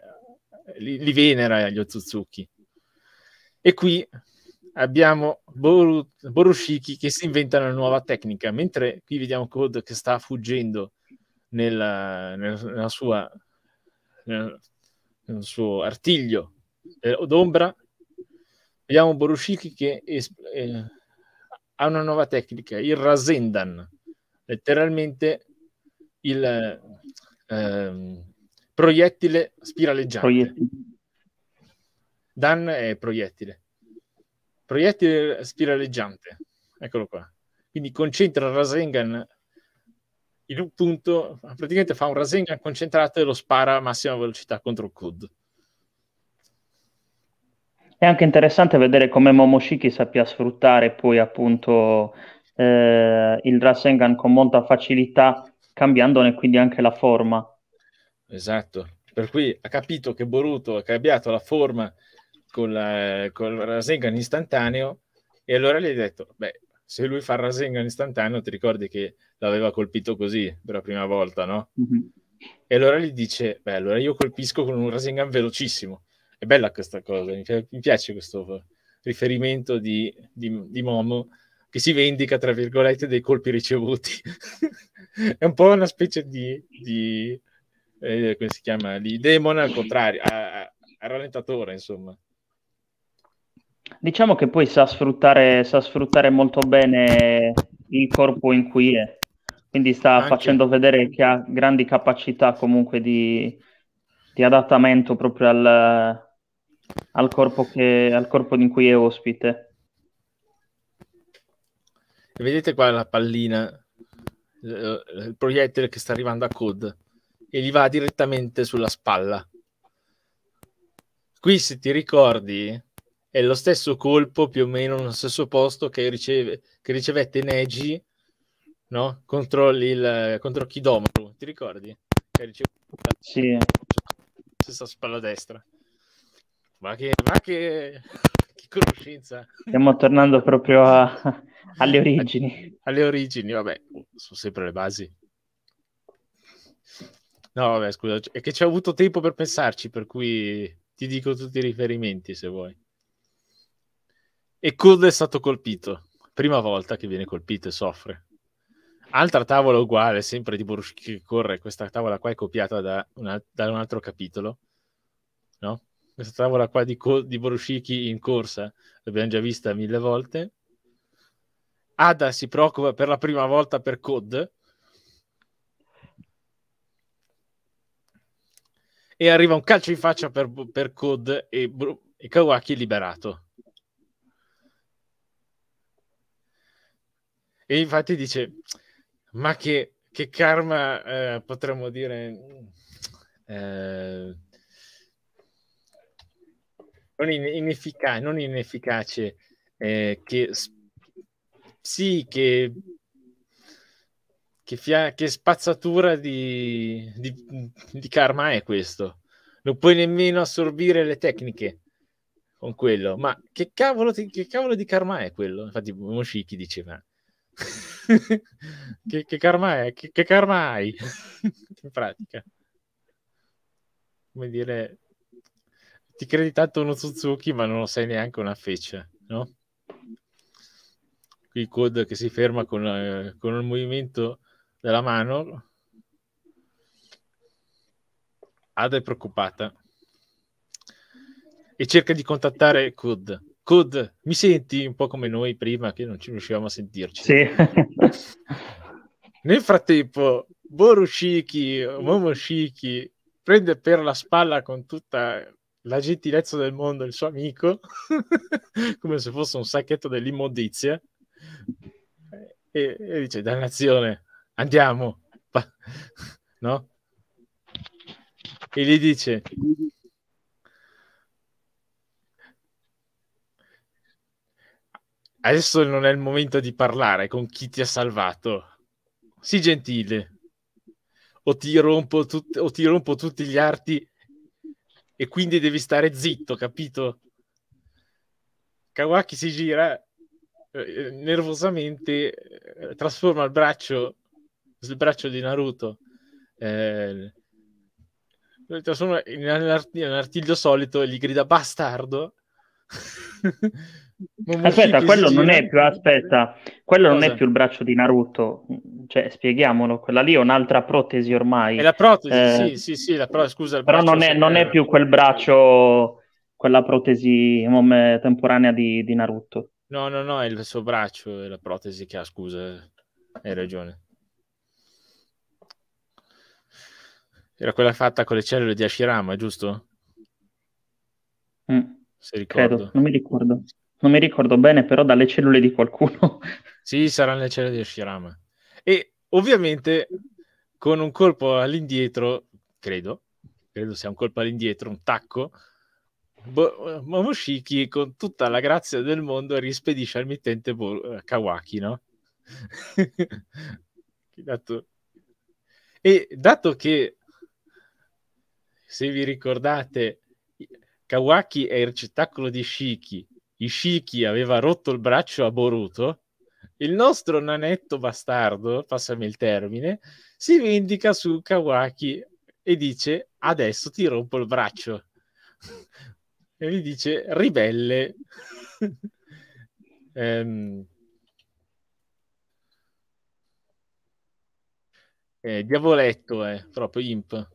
li, li, venera gli Otsutsuki. E qui abbiamo Boru, Borushiki che si inventa una nuova tecnica, mentre qui vediamo Code che sta fuggendo nella, nella sua nella il suo artiglio eh, d'ombra. Vediamo Borushiki che es- eh, ha una nuova tecnica, il Rasendan, letteralmente il eh, proiettile spiraleggiante. Proiettile. Dan è proiettile. Proiettile spiraleggiante, eccolo qua. Quindi concentra il Rasengan in un punto praticamente fa un Rasengan concentrato e lo spara a massima velocità contro Kud. È anche interessante vedere come Momoshiki sappia sfruttare poi appunto eh, il Rasengan con molta facilità, cambiandone quindi anche la forma. Esatto, per cui ha capito che Boruto ha cambiato la forma con, la, con il Rasengan istantaneo e allora gli ha detto, beh, se lui fa il Rasengan istantaneo, ti ricordi che l'aveva colpito così per la prima volta, no? Mm-hmm. E allora gli dice, beh, allora io colpisco con un Rasengan velocissimo. È bella questa cosa, mi, mi piace questo riferimento di, di, di, Momo che si vendica, tra virgolette, dei colpi ricevuti. È un po' una specie di... di eh, come si chiama? Di demon al contrario, a, a, a rallentatore, insomma. Diciamo che poi sa sfruttare, sa sfruttare molto bene il corpo in cui è, quindi sta Anche. facendo vedere che ha grandi capacità comunque di, di adattamento proprio al, al, corpo che, al corpo in cui è ospite. E vedete qua la pallina, il proiettile che sta arrivando a Code e gli va direttamente sulla spalla. Qui se ti ricordi, è lo stesso colpo più o meno nello stesso posto che, riceve, che ricevette Neji no? contro, il, contro Kidomaru, ti ricordi? Che ricevette la sì. stessa spalla destra. Ma che, ma che, che conoscenza! Stiamo tornando proprio a, alle origini. Alle origini, vabbè, sono sempre le basi. No, vabbè, scusa, è che ci ho avuto tempo per pensarci, per cui ti dico tutti i riferimenti se vuoi. E Kurd è stato colpito. Prima volta che viene colpito e soffre. Altra tavola uguale, sempre di Boruski che corre. Questa tavola qua è copiata da, una, da un altro capitolo. No? Questa tavola qua di, di Borushiki in corsa l'abbiamo già vista mille volte. Ada si preoccupa per la prima volta per Cod. E arriva un calcio in faccia per, per Cod e, e Kawaki liberato. E infatti dice, ma che, che karma eh, potremmo dire... Eh, non, ineffica- non inefficace, eh, che sì, che, che, fia- che spazzatura di, di, di, karma è questo. Non puoi nemmeno assorbire le tecniche con quello. Ma che cavolo, che cavolo di karma è quello? Infatti Moshiki diceva, che, che, karma è? Che, che karma hai? in pratica. Come dire, ti credi tanto uno Suzuki ma non lo sei neanche una feccia, no? Qui il Code che si ferma con, eh, con il movimento della mano. Ada è preoccupata e cerca di contattare Code Cod, mi senti un po' come noi prima che non ci riuscivamo a sentirci? Sì. Nel frattempo, Borushiki, Momoshiki prende per la spalla con tutta la gentilezza del mondo il suo amico, come se fosse un sacchetto dell'immondizia, e, e dice: Dannazione, andiamo, no? E gli dice: Adesso non è il momento di parlare con chi ti ha salvato. Sii gentile. O ti rompo, tut- o ti rompo tutti gli arti e quindi devi stare zitto, capito? Kawaki si gira eh, eh nervosamente, eh, trasforma il braccio, il braccio di Naruto, eh, lo trasforma in un, art- artiglio solito e gli grida bastardo. Aspetta, quello non è più, aspetta, quello Cosa? non è più il braccio di Naruto, cioè spieghiamolo, quella lì è un'altra protesi ormai. È la protesi, eh, sì, sì, sì, la pro- scusa. però non è, non è, eh. più quel braccio, quella protesi temporanea di, di, Naruto. No, no, no, è il suo braccio, è la protesi che ha, scusa, hai ragione. Era quella fatta con le cellule di Ashirama, giusto? Mm. Se ricordo. Credo, non mi ricordo non mi ricordo bene, però dalle cellule di qualcuno. sì, saranno le cellule di Shirama. E ovviamente con un colpo all'indietro, credo, credo sia un colpo all'indietro, un tacco, Bo- Momoshiki con tutta la grazia del mondo rispedisce al mittente Bo- Kawaki, no? E dato che, se vi ricordate, Kawaki è il ricettacolo di Shiki, Ishiki aveva rotto il braccio a Boruto, il nostro nanetto bastardo, passami il termine, si vendica su Kawaki e dice adesso ti rompo il braccio. e gli dice ribelle. ehm... eh, diavoletto è eh, proprio imp.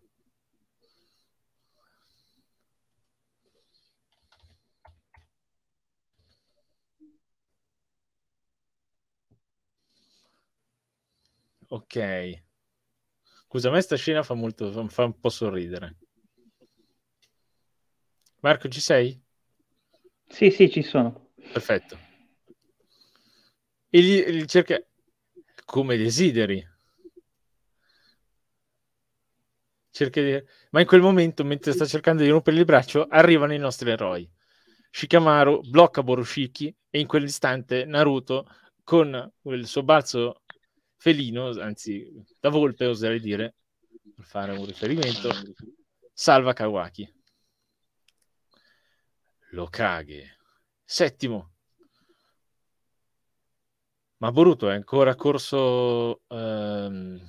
ok. Scusa, a me sta scena fa molto, fa un po' sorridere. Marco, ci sei? Sì, sì, ci sono. Perfetto. E gli, gli cerca come desideri. Cerca di... Ma in quel momento, mentre sta cercando di rompere il braccio, arrivano i nostri eroi. Shikamaru blocca Boroshiki e in quell'istante Naruto, con il suo balzo felino, anzi da volpe oserei dire, per fare un riferimento, salva Kawaki. Lo caghe. Settimo. Ma Boruto è ancora corso... Ehm,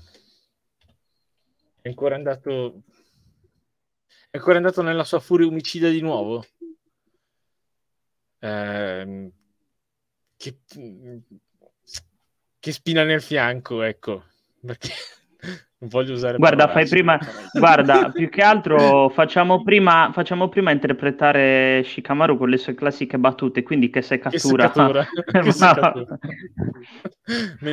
è ancora andato... È ancora andato nella sua furia omicida di nuovo. Eh, che che spina nel fianco, ecco, perché non voglio usare... Guarda, fai prima, guarda, più che altro facciamo prima, facciamo prima interpretare Shikamaru con le sue classiche battute, quindi che se cattura. Che se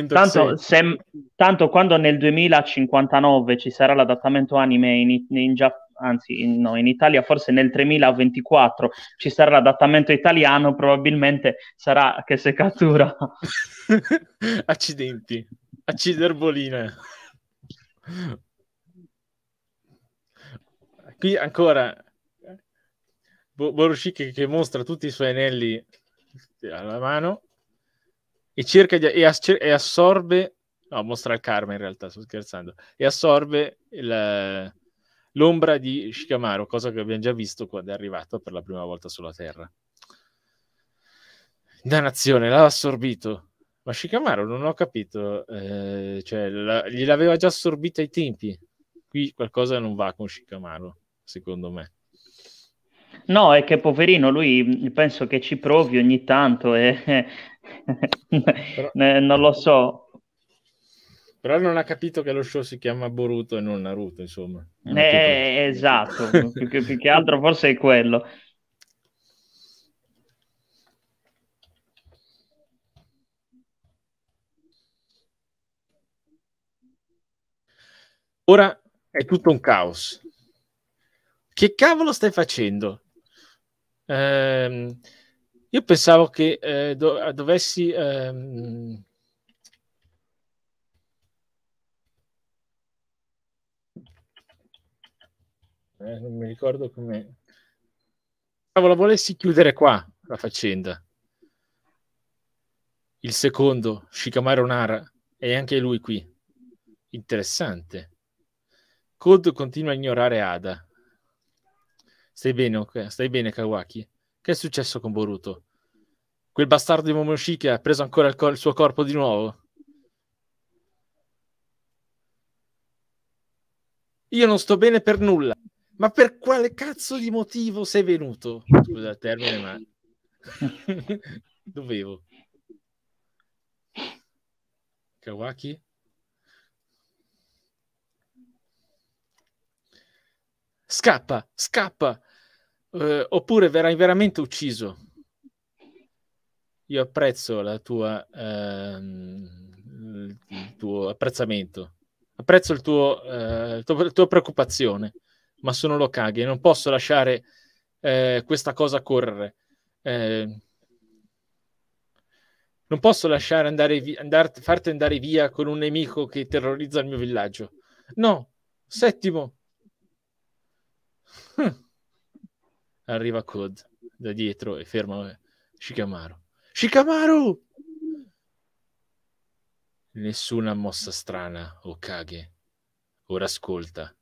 tanto, se, tanto, quando nel 2059 ci sarà l'adattamento anime in, in Giappone, anzi no, in Italia forse nel 3024 ci sarà l'adattamento italiano, probabilmente sarà che seccatura. Accidenti, acciderboline. Qui ancora Bo- Borushik che mostra tutti i suoi anelli alla mano e cerca di, e, as- e assorbe no mostra il karma in realtà sto scherzando e assorbe il, l'ombra di Shikamaru, cosa che abbiamo già visto quando è arrivato per la prima volta sulla Terra. Dannazione, l'ha assorbito. Ma Shikamaru non ho capito, eh, cioè, la, gliel'aveva già assorbita ai tempi. Qui qualcosa non va con Shikamaru, secondo me. No, è che poverino, lui penso che ci provi ogni tanto e Però... non lo so. Però non ha capito che lo show si chiama Boruto e non Naruto, insomma. Non eh, esatto, più, che, più che altro forse è quello. Ora è tutto un caos. Che cavolo stai facendo? Eh, io pensavo che eh, do- dovessi... Eh, eh, non mi ricordo come... Cavolo, volessi chiudere qua la faccenda. Il secondo, Shikamaru Nara, è anche lui qui. Interessante. Code continua a ignorare Ada. Stai bene, stai bene Kawaki? Che è successo con Boruto? Quel bastardo di Momoshiki ha preso ancora il, cor- il suo corpo di nuovo? Io non sto bene per nulla. Ma per quale cazzo di motivo sei venuto? Scusa il termine, ma dovevo. Kawaki? Scappa, scappa, eh, oppure verrai veramente ucciso. Io apprezzo la tua, ehm, il tuo apprezzamento, apprezzo il tuo, eh, il tuo, la tua preoccupazione ma sono Lokage e non posso lasciare eh, questa cosa correre. Eh, non posso lasciare andare via, andart- farti andare via con un nemico che terrorizza il mio villaggio. No, settimo. Arriva Cod da dietro e ferma eh, Shikamaru. Shikamaru! Nessuna mossa strana, Okage. Ora ascolta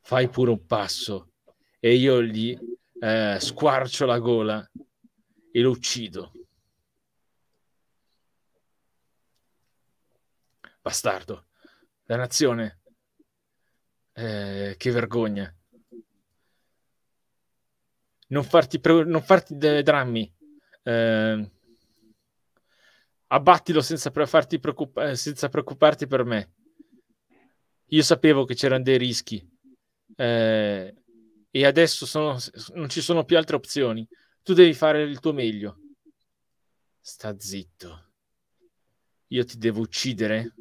fai pure un passo e io gli eh, squarcio la gola e lo uccido. Bastardo, la nazione, eh, che vergogna. Non farti, pre- non farti de- drammi. Eh, abbattilo senza, pre- preoccup- senza preoccuparti per me. Io sapevo che c'erano dei rischi eh, e adesso sono, non ci sono più altre opzioni. Tu devi fare il tuo meglio. Sta zitto. Io ti devo uccidere?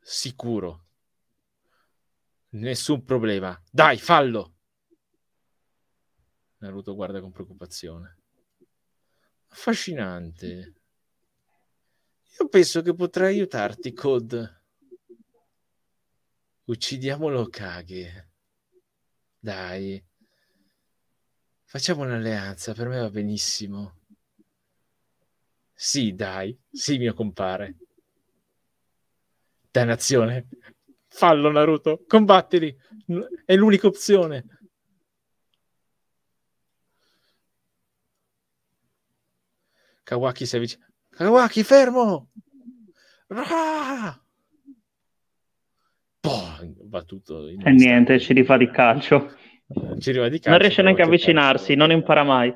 Sicuro. Nessun problema. Dai, fallo. Naruto guarda con preoccupazione. Affascinante. Io penso che potrei aiutarti, Code. Uccidiamolo Kage. Dai. Facciamo un'alleanza, per me va benissimo. Sì, dai. Sì, mio compare. Dannazione. Fallo, Naruto. Combattili. È l'unica opzione. Kawaki si avvicina. Kawaki, fermo! Rah! boh, va tutto in E niente, ci rifà di calcio. Eh, ci rifà di calcio. Non riesce neanche a avvicinarsi, calcio. non impara mai.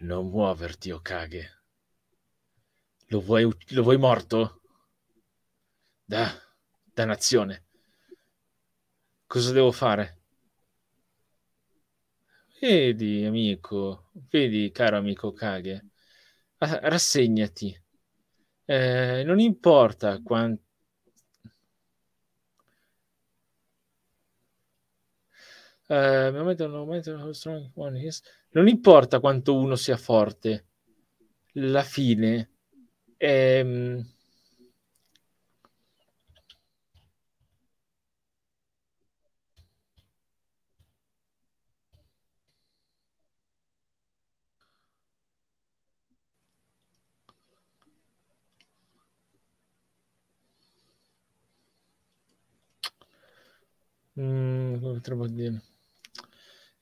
Non muoverti, Okage. Lo vuoi, lo vuoi morto? Da, dannazione. Cosa devo fare? Vedi, amico, vedi, caro amico Kage, ah, rassegnati. Eh, non importa quanto eh, non importa quanto uno sia forte, la fine è... Mm, come potremmo dire?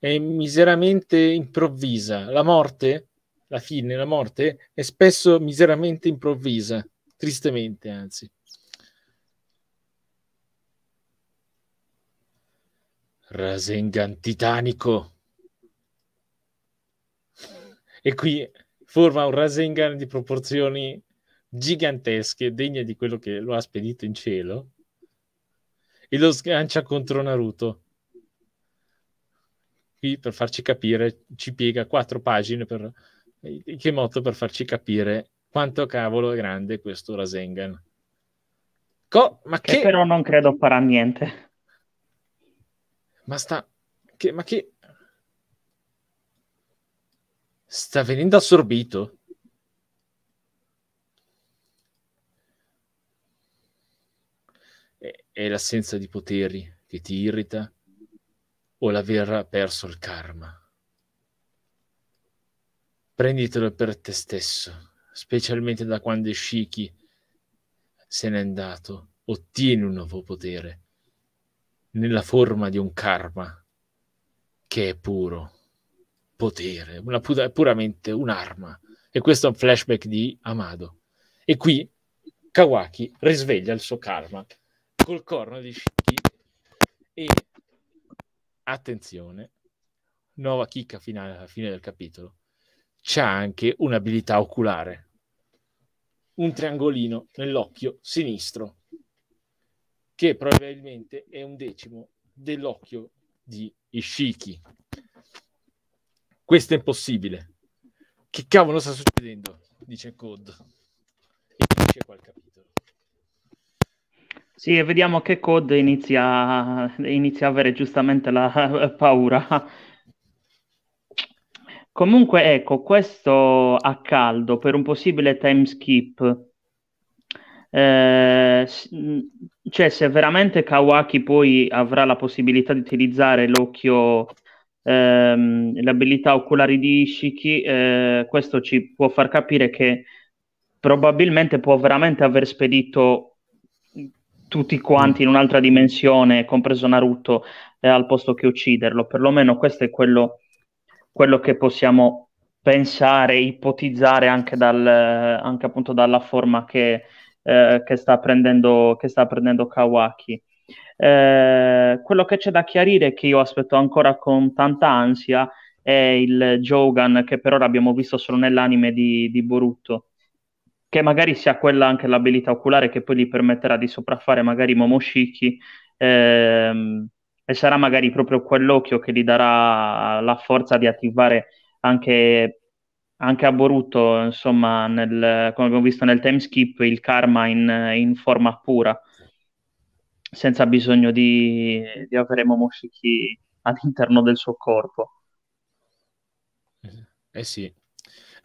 è miseramente improvvisa. La morte, la fine, la morte, è spesso miseramente improvvisa, tristemente anzi. Rasengan titanico. E qui forma un Rasengan di proporzioni gigantesche, degne di quello che lo ha spedito in cielo. E lo sgancia contro Naruto qui per farci capire, ci piega quattro pagine per, il eh, Kimoto per farci capire quanto cavolo è grande questo Rasengan. Co- ma che, che... però non credo farà niente. Ma sta... Che, ma che... Sta venendo assorbito. è l'assenza di poteri che ti irrita o l'aver perso il karma. Prenditelo per te stesso, specialmente da quando Shiki se n'è andato. Ottieni un nuovo potere nella forma di un karma che è puro potere, una pura, puramente un'arma. E questo è un flashback di Amado. E qui Kawaki risveglia il suo karma col corno di Shiki e attenzione, nuova chicca finale alla fine del capitolo, c'ha anche un'abilità oculare, un triangolino nell'occhio sinistro, che probabilmente è un decimo dell'occhio di Ishiki. Questo è impossibile. Che cavolo sta succedendo? Dice Code. E finisce qua il capitolo. Sì, e vediamo che Cod inizia, inizia a avere giustamente la paura. Comunque, ecco, questo a caldo per un possibile time skip. Eh, cioè, se veramente Kawaki poi avrà la possibilità di utilizzare l'occhio, ehm, l'abilità oculare di Ishiki, eh, questo ci può far capire che probabilmente può veramente aver spedito tutti quanti in un'altra dimensione, compreso Naruto, eh, al posto che ucciderlo. Perlomeno questo è quello, quello che possiamo pensare, ipotizzare anche, dal, eh, anche appunto dalla forma che, eh, che, sta, prendendo, che sta prendendo Kawaki. Eh, quello che c'è da chiarire, che io aspetto ancora con tanta ansia, è il Jogan che per ora abbiamo visto solo nell'anime di, di Boruto che magari sia quella anche l'abilità oculare che poi gli permetterà di sopraffare magari Momoshiki ehm, e sarà magari proprio quell'occhio che gli darà la forza di attivare anche, anche a Boruto, insomma, nel, come abbiamo visto nel time skip, il karma in, in forma pura, senza bisogno di, di avere Momoshiki all'interno del suo corpo. Eh sì,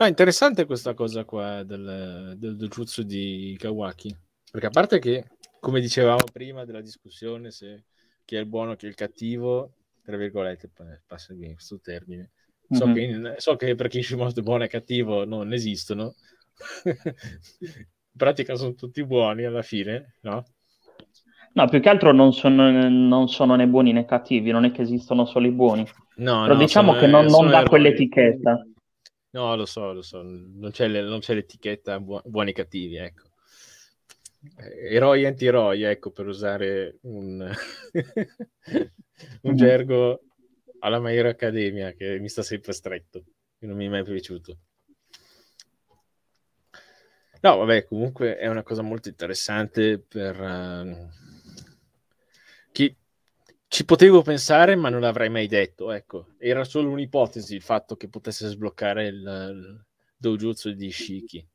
No, interessante questa cosa qua del, del dojutsu di Kawaki, perché a parte che, come dicevamo prima della discussione, se chi è il buono, chi è il cattivo, tra virgolette, passa bene questo termine, so, mm-hmm. che in, so che per Kishimoto buono e cattivo non esistono, in pratica sono tutti buoni alla fine, no? No, più che altro non sono, non sono, né buoni né cattivi, non è che esistono solo i buoni. No, Però no, diciamo sono, che non, non dà quell'etichetta. No, lo so, lo so, non c'è, le, non c'è l'etichetta buo- buoni e cattivi, ecco. Eh, eroi anti-eroi, ecco, per usare un, un mm. gergo alla Mairo Accademia che mi sta sempre stretto, che non mi è mai piaciuto. No, vabbè, comunque è una cosa molto interessante per... Uh, ci potevo pensare, ma non l'avrei mai detto. Ecco, era solo un'ipotesi il fatto che potesse sbloccare il, il dojutsu di Shiki.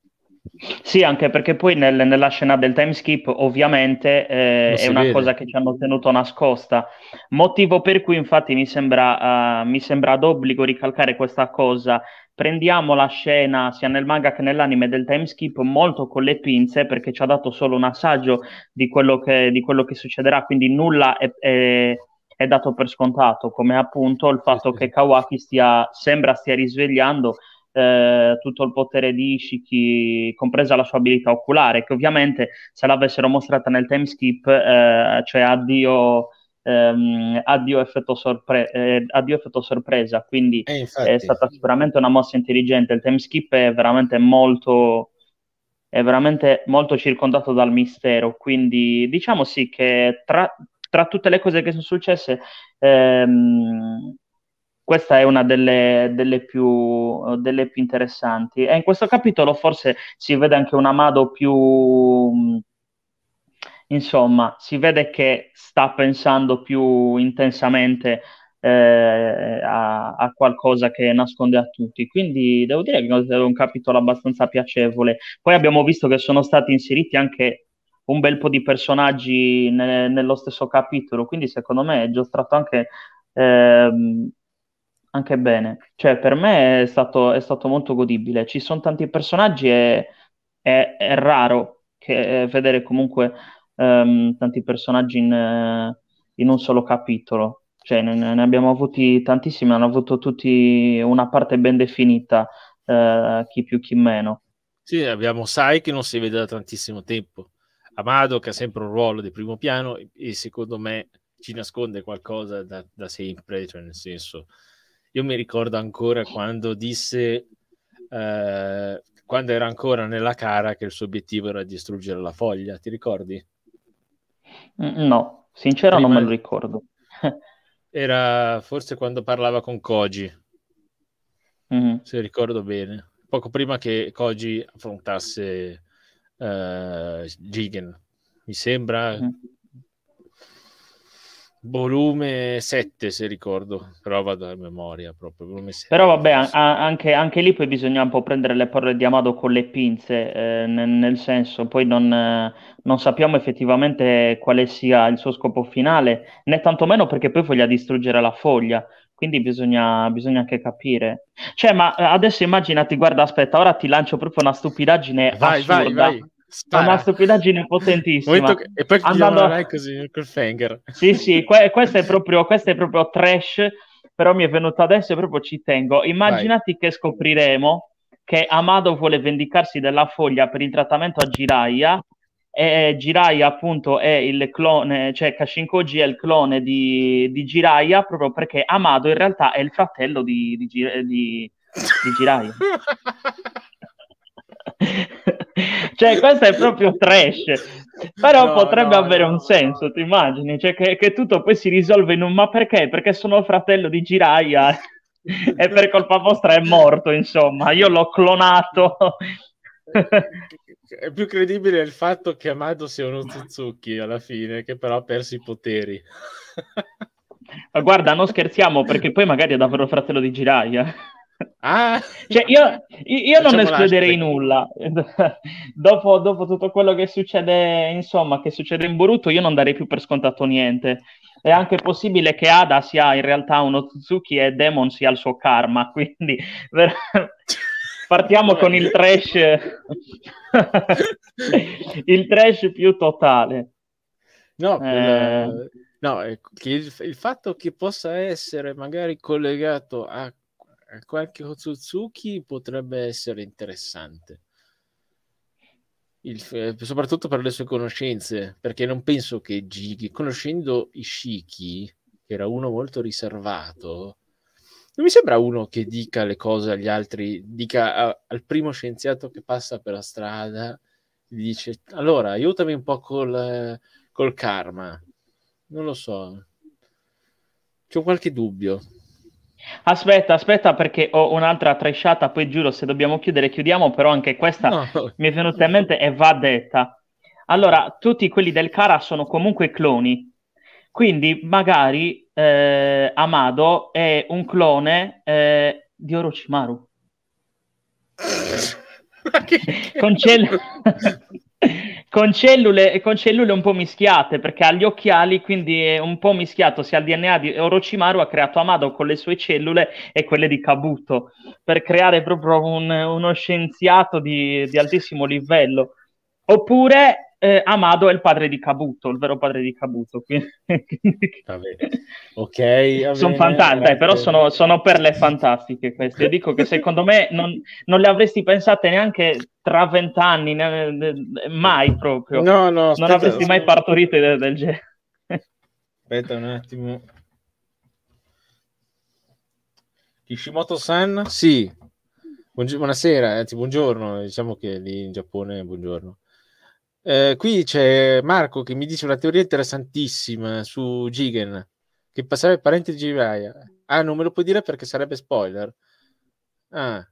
Sì, anche perché poi nel, nella scena del timeskip ovviamente eh, è una vede. cosa che ci hanno tenuto nascosta, motivo per cui infatti mi sembra, uh, mi sembra d'obbligo ricalcare questa cosa. Prendiamo la scena sia nel manga che nell'anime del timeskip molto con le pinze perché ci ha dato solo un assaggio di quello che, di quello che succederà, quindi nulla è, è è dato per scontato, come appunto il fatto che Kawaki stia, sembra stia risvegliando eh, tutto il potere di Ishiki, compresa la sua abilità oculare, che ovviamente se l'avessero mostrata nel time skip, eh, cioè addio, ehm, addio, effetto sorpre- eh, addio, effetto sorpresa, quindi eh, è stata sicuramente una mossa intelligente, il time skip è veramente molto è veramente molto circondato dal mistero, quindi diciamo sì che tra, tra tutte le cose che sono successe, ehm, questa è una delle, delle, più, delle, più, interessanti. E in questo capitolo forse si vede anche un Amado più... Mm, insomma, si vede che sta pensando più intensamente eh, a, a, qualcosa che nasconde a tutti. Quindi devo dire che è un capitolo abbastanza piacevole. Poi abbiamo visto che sono stati inseriti anche un bel po' di personaggi ne, nello stesso capitolo, quindi secondo me è giostrato anche ehm, anche bene. Cioè, per me è stato, è stato molto godibile. Ci sono tanti personaggi e è, è raro che, eh, vedere comunque ehm, tanti personaggi in, eh, in, un solo capitolo. Cioè, ne, ne, abbiamo avuti tantissimi, hanno avuto tutti una parte ben definita, eh, chi più chi meno. Sì, abbiamo Sai che non si vede da tantissimo tempo. Amado che ha sempre un ruolo di primo piano e, e secondo me ci nasconde qualcosa da, da sempre, cioè nel senso io mi ricordo ancora quando disse, eh, quando era ancora nella cara, che il suo obiettivo era distruggere la foglia. Ti ricordi? Mm, no, sincero Prima... non me lo ricordo. era forse quando parlava con Koji, mm-hmm. se ricordo bene, poco prima che Koji affrontasse uh, Jigen, mi sembra mm-hmm. Volume 7, se ricordo, però vado a memoria proprio. Però vabbè, a- anche, anche, lì poi bisogna un po' prendere le parole di Amado con le pinze, eh, nel, nel, senso, poi non, eh, non, sappiamo effettivamente quale sia il suo scopo finale, né tantomeno perché poi voglia distruggere la foglia, quindi bisogna, bisogna anche capire. Cioè, ma eh, adesso immaginati, guarda, aspetta, ora ti lancio proprio una stupidaggine vai, assurda. Vai, vai. Spara. una stupidaggine potentissima. Che... E poi Andando... A... così col finger. Sì, sì, que- questo, è proprio, questo è proprio trash, però mi è venuto adesso e proprio ci tengo. Immaginati Vai. che scopriremo che Amado vuole vendicarsi della foglia per il trattamento a Giraia. e Giraia, appunto è il clone, cioè Kashinkoji è il clone di, di Jiraiya proprio perché Amado in realtà è il fratello di, di, di, di Jiraiya. cioè, questo è proprio trash. Però no, potrebbe no, avere no, un senso, ti immagini? Cioè, che, che, tutto poi si risolve in un ma perché? Perché sono fratello di Giraia e per colpa vostra è morto, insomma. Io l'ho clonato. è più credibile il fatto che Amado sia uno Suzuki alla fine, che però ha perso i poteri. Ma guarda, non scherziamo perché poi magari è davvero fratello di Giraia. Ah. Cioè, io, io non escluderei nulla. dopo, dopo, tutto quello che succede, insomma, che succede in Boruto, io non darei più per scontato niente. È anche possibile che Ada sia in realtà uno Tsuzuki e Demon sia il suo karma, quindi partiamo con il trash il trash più totale. No, eh... no ecco, il, il fatto che possa essere magari collegato a eh, qualche Otsutsuki potrebbe essere interessante. Il, eh, soprattutto per le sue conoscenze, perché non penso che Gigi, conoscendo Ishiki, che era uno molto riservato, non mi sembra uno che dica le cose agli altri, dica a, al primo scienziato che passa per la strada, dice allora aiutami un po' col, col karma. Non lo so, c'è qualche dubbio. Aspetta, aspetta, perché ho un'altra tresciata, poi giuro, se dobbiamo chiudere, chiudiamo, però anche questa no. mi è venuta in mente e va detta. Allora, tutti quelli del Cara sono comunque cloni, quindi magari eh, Amado è un clone eh, di Orochimaru. Con, cell- con cellule, con cellule, un po' mischiate, perché ha gli occhiali, quindi è un po' mischiato sia il DNA di Orochimaru ha creato Amado con le sue cellule e quelle di Kabuto, per creare proprio un, uno scienziato di, di altissimo livello. Oppure eh, Amado è il padre di Cabuto, il vero padre di Cabuto. ok. Sono fantastiche, però sono, sono, perle fantastiche queste. Io dico che secondo me non, non le avresti pensate neanche tra vent'anni, ne, ne, mai proprio. No, no. Aspetta, non avresti mai partorite del, del genere. aspetta un attimo. Kishimoto-san? Sì. Buongi- buonasera, anzi eh, buongiorno. Diciamo che lì in Giappone buongiorno. Eh, qui c'è Marco che mi dice una teoria interessantissima su Gigen, che passava il parente di Givaya. Ah, non me lo puoi dire perché sarebbe spoiler. Ah,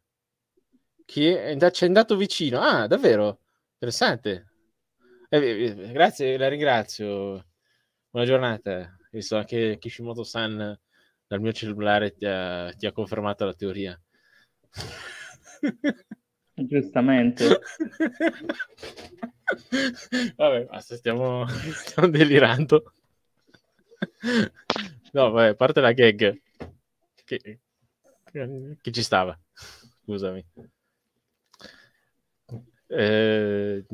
che è, è andato vicino. Ah, davvero? Interessante. Eh, eh, eh grazie, la ringrazio. Buona giornata. Visto so che Kishimoto-san dal mio cellulare ti ha, ti ha confermato la teoria. Giustamente. Vabbè, basta, stiamo, stiamo delirando. No, vabbè, a parte la gag che, che ci stava, scusami. Eh,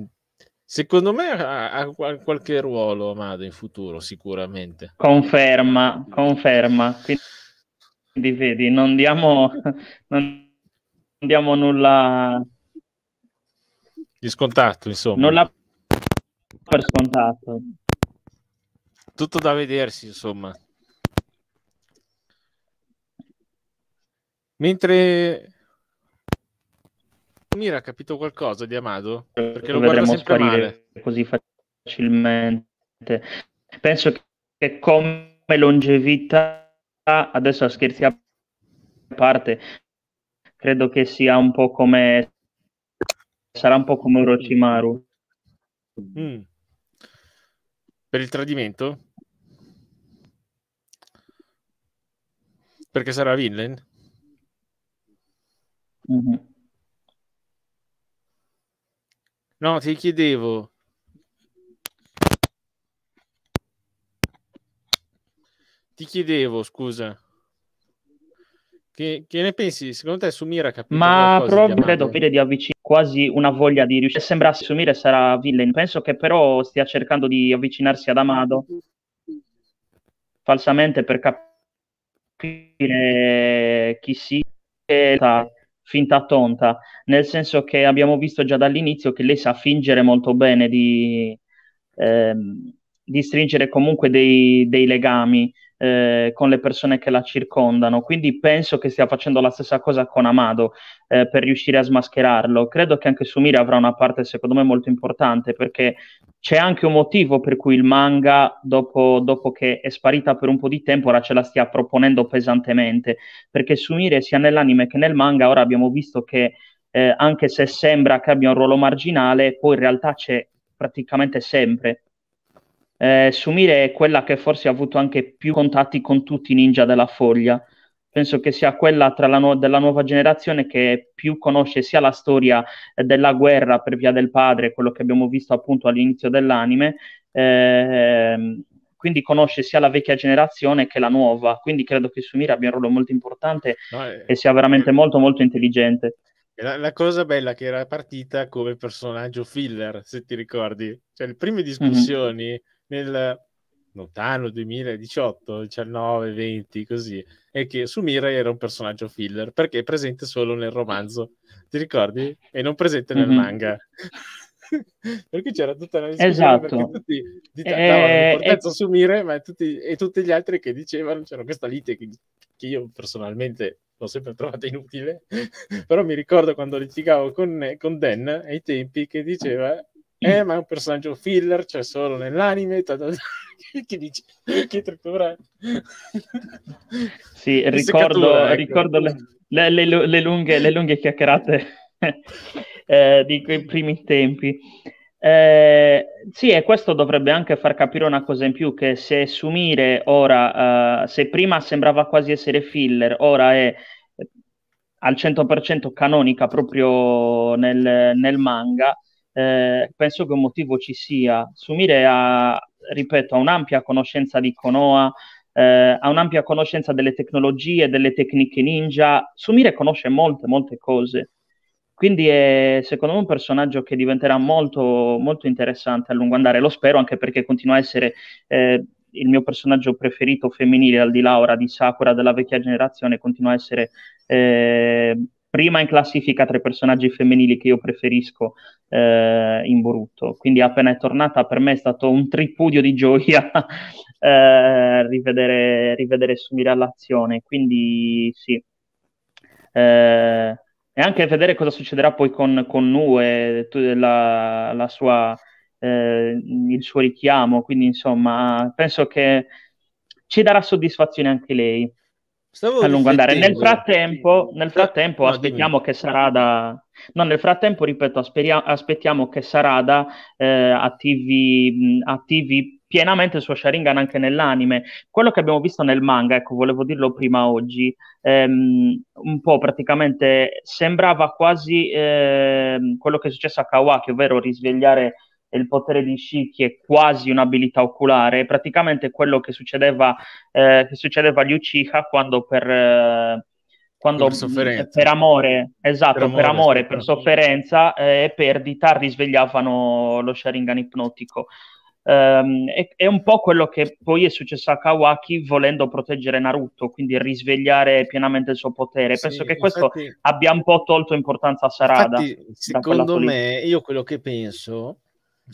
secondo me ha, ha, qualche ruolo Amado in futuro, sicuramente. Conferma, conferma. Quindi vedi, non diamo, non diamo nulla di scontato, insomma. Non l'ha per scontato. Tutto da vedersi, insomma. Mentre Mira ha capito qualcosa di Amado? Perché lo, lo vedremo sparire male. così facilmente. Penso che come longevità, adesso scherzi a parte, credo che sia un po' come sarà un po' come Orochimaru. Mm. Per il tradimento? Perché sarà villain? Mm-hmm. No, ti chiedevo. Ti chiedevo, scusa. Che, che, ne pensi? Secondo te Sumira capisce? Ma probabilmente credo Vile di avvicinare quasi una voglia di riuscire. Se sembrasse Sumire sarà villain. Penso che però stia cercando di avvicinarsi ad Amado falsamente per capire chi sia finta tonta, nel senso che abbiamo visto già dall'inizio che lei sa fingere molto bene di, ehm, di stringere comunque dei, dei legami eh, con le persone che la circondano. Quindi penso che stia facendo la stessa cosa con Amado eh, per riuscire a smascherarlo. Credo che anche Sumire avrà una parte, secondo me, molto importante perché c'è anche un motivo per cui il manga, dopo, dopo che è sparita per un po' di tempo, ora ce la stia proponendo pesantemente. Perché Sumire, sia nell'anime che nel manga, ora abbiamo visto che. Eh, anche se sembra che abbia un ruolo marginale, poi in realtà c'è praticamente sempre eh, Sumire è quella che forse ha avuto anche più contatti con tutti i ninja della foglia. Penso che sia quella nu- della nuova generazione che più conosce sia la storia della guerra per via del padre, quello che abbiamo visto appunto all'inizio dell'anime, eh, quindi conosce sia la vecchia generazione che la nuova. Quindi credo che Sumire abbia un ruolo molto importante no, è... e sia veramente molto molto intelligente. La, la, cosa bella che era partita come personaggio filler, se ti ricordi. Cioè, le prime mhm. discussioni... Mm-hmm nel lontano 2018, 19, 20, così, e che Sumire era un personaggio filler perché è presente solo nel romanzo, ti ricordi? E non presente nel mm-hmm. manga. perché c'era tutta una discussione esatto. tutti eh, di eh, l'importanza eh, Sumire ma tutti, e tutti gli altri che dicevano c'era questa lite che, che io personalmente l'ho sempre trovata inutile però mi ricordo quando litigavo con, con Dan ai tempi che diceva eh, mm. ma è un personaggio filler, c'è cioè solo nell'anime. Ta, ta, ta. Chi dice? Chi tratterà? Sì, ricordo, ecco. ricordo ecco. le, le, le, le, lunghe, le lunghe chiacchierate eh, di quei primi tempi. Eh, sì, e questo dovrebbe anche far capire una cosa in più, che se Sumire ora, eh, se prima sembrava quasi essere filler, ora è eh, al 100% canonica proprio nel, nel manga, eh, penso che un motivo ci sia. Sumire ripeto, ha un'ampia conoscenza di Konoha, eh, ha un'ampia conoscenza delle tecnologie, delle tecniche ninja. Sumire conosce molte, molte cose. Quindi è secondo me un personaggio che diventerà molto, molto interessante a lungo andare, lo spero anche perché continua a essere eh, il mio personaggio preferito femminile, al di là ora di Sakura della vecchia generazione, continua a essere eh, prima in classifica tra i personaggi femminili che io preferisco eh, in Boruto. Quindi appena è tornata per me è stato un tripudio di gioia eh, rivedere, rivedere e all'azione. Quindi sì. Eh, e anche vedere cosa succederà poi con, con Nu la, la sua, eh, il suo richiamo. Quindi insomma penso che ci darà soddisfazione anche lei. Stavo a lungo andare. Nel frattempo, nel frattempo no, aspettiamo dimmi. che Sarada. No, nel frattempo, ripeto, asperia... aspettiamo che Sarada eh, attivi, attivi pienamente il suo Sharingan anche nell'anime. Quello che abbiamo visto nel manga, ecco, volevo dirlo prima oggi, ehm, un po' praticamente sembrava quasi ehm, quello che è successo a Kawaki, ovvero risvegliare il potere di Shi che è quasi un'abilità oculare, è praticamente quello che succedeva, eh, che succedeva agli Uchiha quando per... Eh, quando per, per, amore, esatto, per amore, per, amore, esatto. eh, per sofferenza e eh, perdita risvegliavano lo Sharingan ipnotico. Um, è, è, un po' quello che poi è successo a Kawaki volendo proteggere Naruto, quindi risvegliare pienamente il suo potere. Penso che questo infatti, abbia un po' tolto importanza a Sarada. Infatti, secondo me, io quello che penso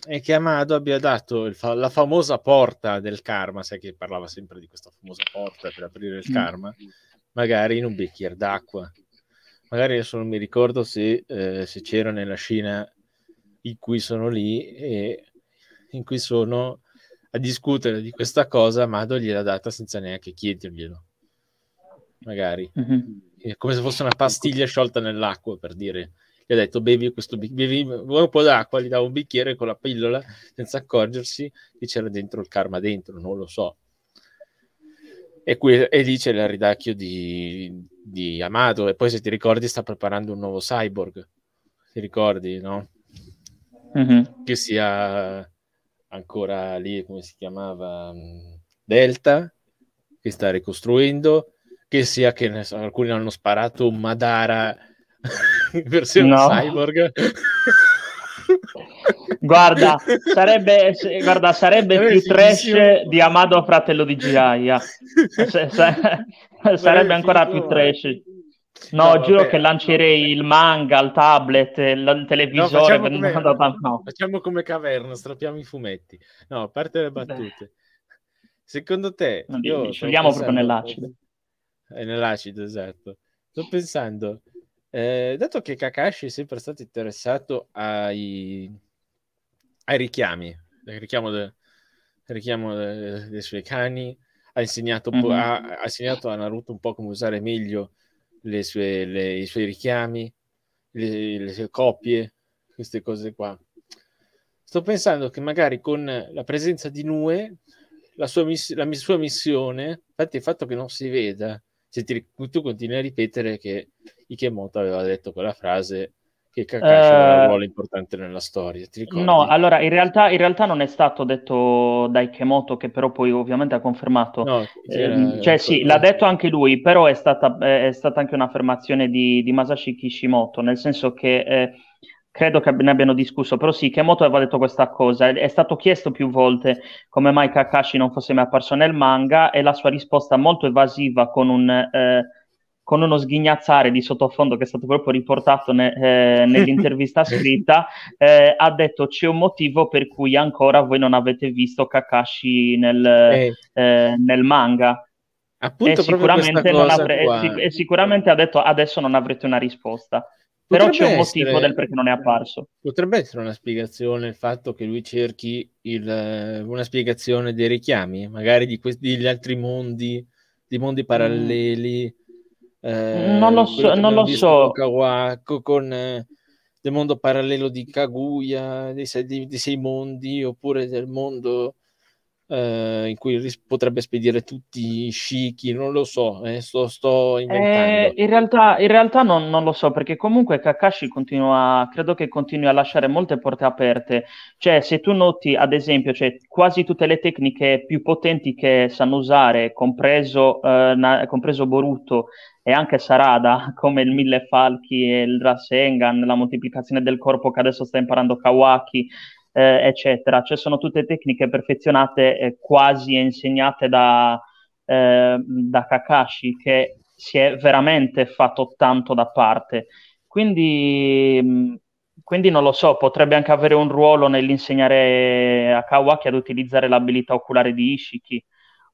è che Amado abbia dato fa- la famosa porta del karma, sai che parlava sempre di questa famosa porta per aprire il mm. karma, magari in un bicchiere d'acqua. Magari adesso non mi ricordo se, eh, se c'era nella scena in cui sono lì e in cui sono a discutere di questa cosa, Amado gliel'ha data senza neanche chiederglielo. Magari. Mm-hmm. È come se fosse una pastiglia sciolta nell'acqua, per dire ha detto bevi questo bevi, un po' d'acqua, gli dava un bicchiere con la pillola senza accorgersi che c'era dentro il karma dentro, non lo so. E, qui, e lì c'è il ridacchio di, di Amato e poi se ti ricordi sta preparando un nuovo cyborg, ti ricordi, no? Mm-hmm. Che sia ancora lì, come si chiamava, mm, Delta, che sta ricostruendo, che sia che alcuni hanno sparato un Madara versione cyborg. guarda, sarebbe, guarda, sarebbe più trash di Amado Fratello di Giraia. sarebbe ancora più trash. No, no giuro vabbè, che lancerei vabbè. il manga, il tablet, il televisore. No, facciamo, come, no. facciamo, come, caverna, strappiamo i fumetti. No, a parte le battute. Beh. Secondo te... No, io scegliamo proprio nell'acido. Eh, nell'acido, esatto. Sto pensando, eh, dato che Kakashi è sempre stato interessato ai, ai richiami, il richiamo, de... richiamo de... dei suoi cani, ha insegnato, mm-hmm. ha, ha insegnato, a Naruto un po' come usare meglio sue, le... i suoi richiami, le... le sue coppie, queste cose qua. Sto pensando che magari con la presenza di Nue la sua, miss- la sua missione, infatti il fatto che non si veda se ti, tu continui a ripetere che Ikemoto aveva detto quella frase che Kakashi uh, eh, un ruolo importante nella storia, No, allora in realtà, in realtà, non è stato detto da Ikemoto che però poi ovviamente ha confermato. No, eh, cioè sì, l'ha detto anche lui, però è stata, eh, è stata anche un'affermazione di, di, Masashi Kishimoto, nel senso che... Eh, credo che ne abbiano discusso, però sì, Kemoto aveva detto questa cosa, è stato chiesto più volte come mai Kakashi non fosse mai apparso nel manga e la sua risposta molto evasiva con, un, eh, con uno sghignazzare di sottofondo che è stato proprio riportato ne, eh, nell'intervista scritta, eh, ha detto c'è un motivo per cui ancora voi non avete visto Kakashi nel, eh. Eh, nel manga. Appunto, e sicuramente, avre- e sic- e sicuramente ha detto adesso non avrete una risposta. Però c'è un motivo del perché non è apparso. Potrebbe essere una spiegazione il fatto che lui cerchi il, eh, una spiegazione dei richiami, magari di questi, degli altri mondi, di mondi mm. paralleli. Mm. Eh, non lo so. Non lo so. Kawako, con eh, del mondo parallelo di Kaguya, dei sei, dei sei mondi, oppure del mondo eh, in cui ris- potrebbe spedire tutti i scicchi, non lo so, eh, sto, sto inventando. Eh, in realtà, in realtà non, non, lo so, perché comunque Kakashi continua, credo che continui a lasciare molte porte aperte. Cioè, se tu noti, ad esempio, cioè, quasi tutte le tecniche più potenti che sanno usare, compreso, eh, na- compreso Boruto e anche Sarada, come il Mille Falchi e il Rasengan, la moltiplicazione del corpo che adesso sta imparando Kawaki, eh, eccetera. Cioè sono tutte tecniche perfezionate eh, quasi insegnate da, eh, da Kakashi che si è veramente fatto tanto da parte. Quindi, mm, quindi non lo so, potrebbe anche avere un ruolo nell'insegnare a Kawaki ad utilizzare l'abilità oculare di Ishiki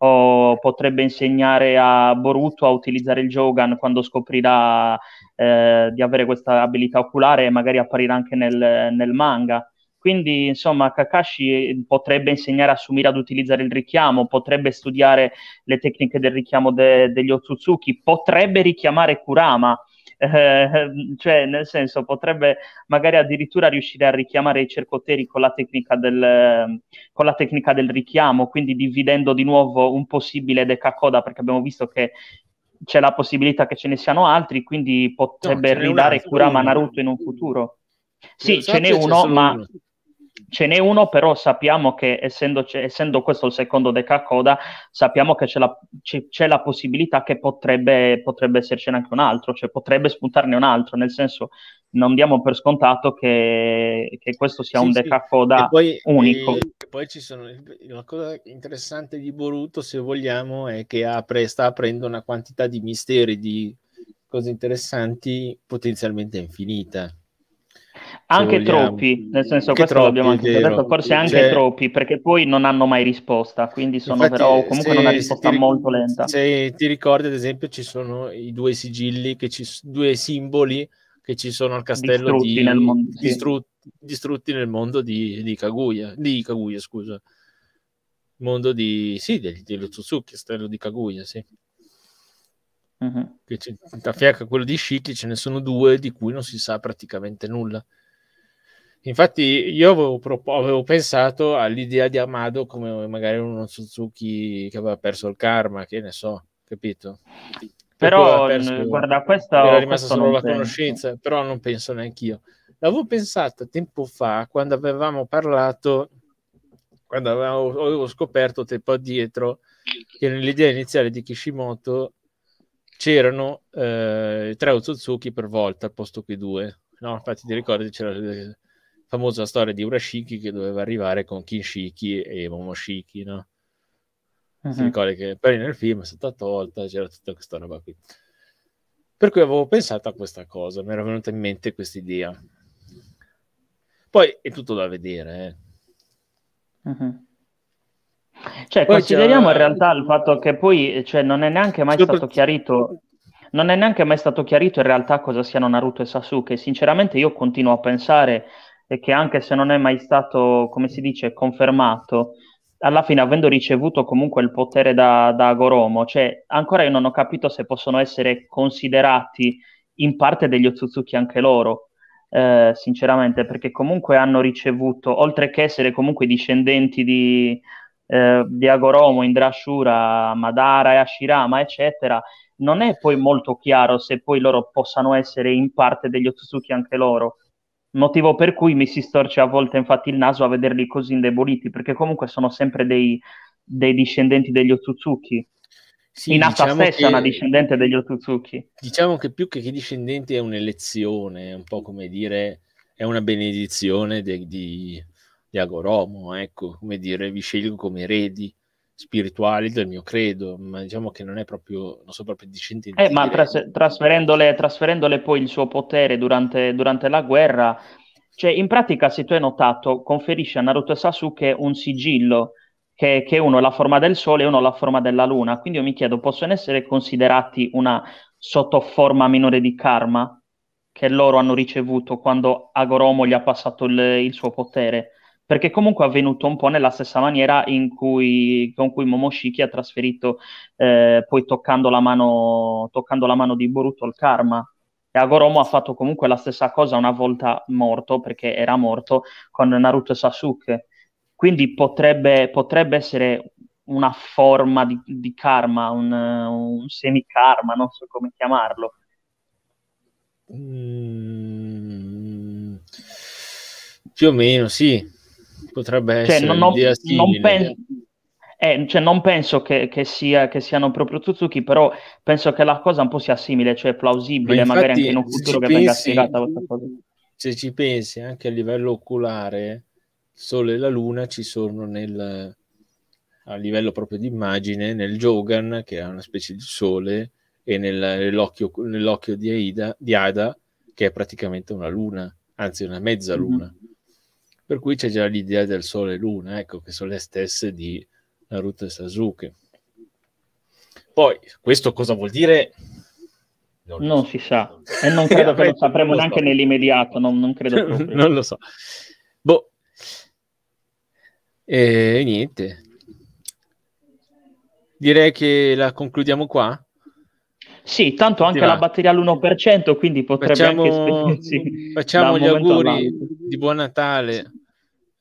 o potrebbe insegnare a Boruto a utilizzare il Jogan quando scoprirà eh, di avere questa abilità oculare e magari apparirà anche nel, nel manga. Quindi, insomma, Kakashi eh, potrebbe insegnare a Sumira ad utilizzare il richiamo, potrebbe studiare le tecniche del richiamo de- degli Otsutsuki, potrebbe richiamare Kurama, eh, cioè nel senso potrebbe magari addirittura riuscire a richiamare i cercoteri con la, del, con la tecnica del, richiamo, quindi dividendo di nuovo un possibile Dekakoda, perché abbiamo visto che c'è la possibilità che ce ne siano altri, quindi potrebbe no, ridare Kurama a Naruto in un futuro. Sì, ce n'è uno, ma uno ce n'è uno, però sappiamo che essendo, essendo questo il secondo decacoda, sappiamo che c'è la, c'è, c'è la possibilità che potrebbe, potrebbe, essercene anche un altro, cioè potrebbe spuntarne un altro, nel senso non diamo per scontato che, che questo sia sì, un decacoda sì. poi, unico. e poi ci sono, una cosa interessante di Boruto, se vogliamo, è che apre, sta aprendo una quantità di misteri, di cose interessanti potenzialmente infinita anche vogliamo. troppi, nel senso che questo troppi, l'abbiamo anche detto, forse anche cioè... troppi, perché poi non hanno mai risposta, quindi sono Infatti, però comunque se, una risposta ric- molto lenta. Se ti ricordi, ad esempio, ci sono i due sigilli, ci, due simboli che ci sono al castello distrutti di, nel mondo, sì. distrutti, distrutti nel mondo di, di, Kaguya, di Kaguya, scusa. Mondo di, sì, degli, dello Tsutsuki, castello di Kaguya, sì. Uh-huh. Che c'è, a fianco a quello di Shiki ce ne sono due di cui non si sa praticamente nulla. Infatti io avevo, propo- avevo, pensato all'idea di Amado come magari uno Suzuki che aveva perso il karma, che ne so, capito? Però perso, guarda, questa era rimasta solo la penso. conoscenza, però non penso neanche io. L'avevo pensata tempo fa quando avevamo parlato, quando avevamo, avevo scoperto tempo addietro che nell'idea iniziale di Kishimoto c'erano eh, tre Suzuki per volta al posto che due. No, infatti ti ricordi c'era eh, famosa storia di Urashiki che doveva arrivare con Kinshiki e Momoshiki, no? Uh-huh. Si mhm. ricorda che poi nel film è stata tolta, c'era tutta questa roba qui. Per cui avevo pensato a questa cosa, mi era venuta in mente questa idea. Poi è tutto da vedere. Eh. Uh-huh. Cioè, poi consideriamo c'è... in realtà il fatto che poi cioè, non è neanche mai stato chiarito non è neanche mai stato chiarito in realtà cosa siano Naruto e Sasuke. Sinceramente, io continuo a pensare e che anche se non è mai stato, come si dice, confermato, alla fine avendo ricevuto comunque il potere da, da Agoromo, cioè ancora io non ho capito se possono essere considerati in parte degli Otsutsuki anche loro, eh, sinceramente, perché comunque hanno ricevuto, oltre che essere comunque discendenti di, eh, di Agoromo, Indrashura, Madara e Ashirama, eccetera, non è poi molto chiaro se poi loro possano essere in parte degli Otsutsuki anche loro motivo per cui mi si storce a volte infatti il naso a vederli così indeboliti, perché comunque sono sempre dei, dei discendenti degli Otsutsuki. Sì, Inata diciamo stessa che, è una discendente degli Otsutsuki. Diciamo che più che discendenti è un'elezione, è un po' come dire, è una benedizione de, di, di, Agoromo, ecco, come dire, vi scelgo come eredi spirituali del mio credo, ma diciamo che non è proprio, non so proprio discendenti. Eh, ma tras- trasferendole, trasferendole, poi il suo potere durante, durante, la guerra, cioè in pratica, se tu hai notato, conferisce a Naruto e Sasuke un sigillo, che, che uno ha la forma del sole e uno ha la forma della luna, quindi io mi chiedo, possono essere considerati una sottoforma minore di karma che loro hanno ricevuto quando Agoromo gli ha passato il, il suo potere? perché comunque è avvenuto un po' nella stessa maniera cui, con cui Momoshiki ha trasferito, eh, poi toccando la, mano, toccando la mano di Boruto il karma. E Agoromo ha fatto comunque la stessa cosa una volta morto, perché era morto, con Naruto e Sasuke. Quindi potrebbe, potrebbe essere una forma di, di karma, un, un semi-karma, non so come chiamarlo. Mm, più o meno, sì potrebbe cioè, essere non, idea non penso, eh, cioè, non penso che, che, sia, che, siano proprio Suzuki, però penso che la cosa un po' sia simile, cioè plausibile, Ma infatti, magari anche in un futuro che pensi, venga spiegata questa cosa. Se ci pensi anche a livello oculare, il Sole e la Luna ci sono nel, a livello proprio di immagine nel Jogan, che è una specie di sole, e nel, nell'occhio, nell'occhio di, Aida, di Ada, che è praticamente una luna, anzi una mezza mhm. luna. Mm-hmm per cui c'è già l'idea del Sole e Luna, ecco, che sono le stesse di Naruto e Sasuke. Poi, questo cosa vuol dire? Non, non so. si sa, e non credo che lo sapremo non neanche so. nell'immediato, non, non credo proprio. non lo so. Boh. E niente. Direi che la concludiamo qua. Sì, tanto anche la batteria all'1%, quindi potrebbe facciamo, anche spegnersi. Facciamo gli auguri di buon Natale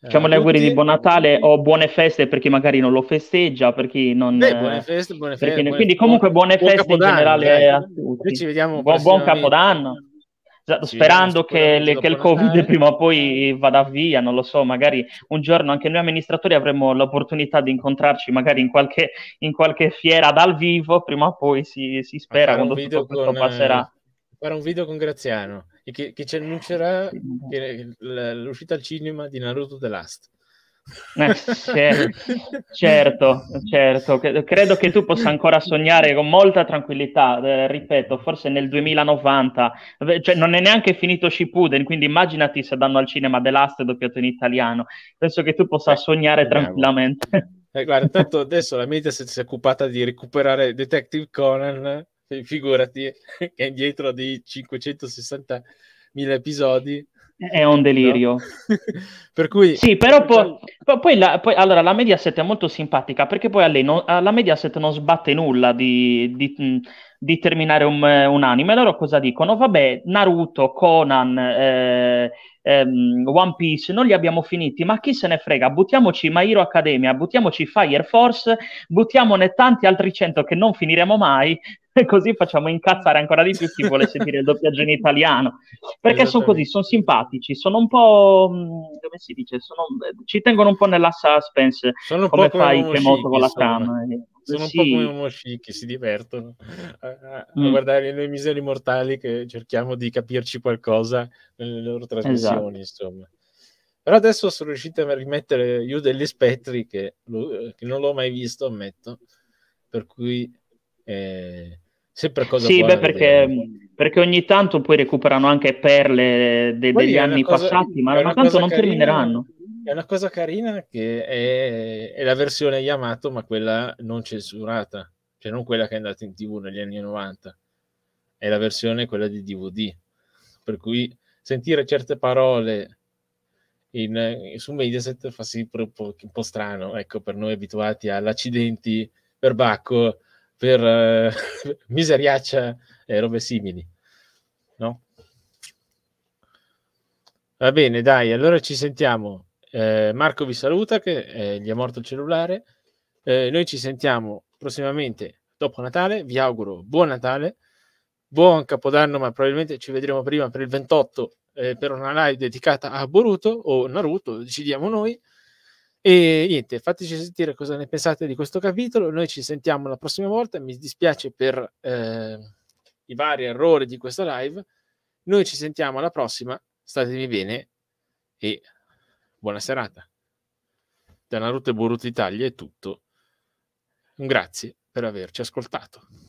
Facciamo gli eh, auguri di buon Natale o buone feste per chi magari non lo festeggia, per chi non... Beh, buone feste, buone feste. Buone... Quindi comunque buone buon feste in generale eh. a tutti. Ci vediamo buon, buon Capodanno. Esatto, sì, sperando che, le, che il Covid Natale. prima o poi vada via, non lo so, magari un giorno anche noi amministratori avremo l'opportunità di incontrarci magari in qualche, in qualche fiera dal vivo, prima o poi si, si spera quando tutto con, passerà. Fare un video con Graziano e che, che ci annuncerà che l'uscita al cinema di Naruto The Last. Eh, certo, certo, credo che tu possa ancora sognare con molta tranquillità, eh, ripeto, forse nel 2090, cioè non è neanche finito Shippuden, quindi immaginati se danno al cinema The Last doppiato in italiano, penso che tu possa eh, sognare eh, tranquillamente. guarda, tanto adesso la Mediaset si è occupata di recuperare Detective Conan figurati, che è indietro di 560.000 episodi. È un delirio. No? per cui... Sì, però po- diciamo poi, la, poi allora, la Mediaset è molto simpatica perché poi a lei non, alla Mediaset non sbatte nulla di, di, di terminare un, eh, un, anime. Loro cosa dicono? Vabbè, Naruto, Conan, eh, ehm, One Piece, non li abbiamo finiti, ma chi se ne frega? Buttiamoci My Hero Academia, buttiamoci Fire Force, buttiamone tanti altri cento che non finiremo mai, e così facciamo incazzare ancora di più chi vuole sentire il doppiaggio in italiano. Perché sono così, sono simpatici, sono un po'... Mm, come si dice? Sono, ci tengono un po' nella suspense, sono come fai che moto con la trama. Sono... Eh sono sì. un po' come uno sci che si divertono a, a, mm. guardare noi miseri mortali che cerchiamo di capirci qualcosa nelle loro trasmissioni, esatto. insomma. Però adesso sono riuscito a rimettere io degli spettri che, eh, che non l'ho mai visto, ammetto, per cui è eh, sempre cosa Sì, beh, perché, mm, perché, ogni tanto poi recuperano anche perle eh, de, degli anni cosa, passati, ma, ma tanto non carina. termineranno è una cosa carina che è, è la versione Yamato, ma quella non censurata, cioè non quella che è andata in tv negli anni 90, è la versione quella di DVD. Per cui sentire certe parole in, su Mediaset fa sì un po', un po', strano, ecco, per noi abituati all'accidenti, per bacco, per eh, miseriaccia e eh, robe simili, no? Va bene, dai, allora ci sentiamo eh, Marco vi saluta che eh, gli è morto il cellulare. Eh, noi ci sentiamo prossimamente dopo Natale. Vi auguro buon Natale, buon Capodanno, ma probabilmente ci vedremo prima per il 28 eh, per una live dedicata a Boruto o Naruto, decidiamo noi. E niente, fateci sentire cosa ne pensate di questo capitolo. Noi ci sentiamo la prossima volta. Mi dispiace per eh, i vari errori di questa live. Noi ci sentiamo alla prossima. Statevi bene e buona serata. Da Naruto e Boruto Italia è tutto. Un grazie per averci ascoltato.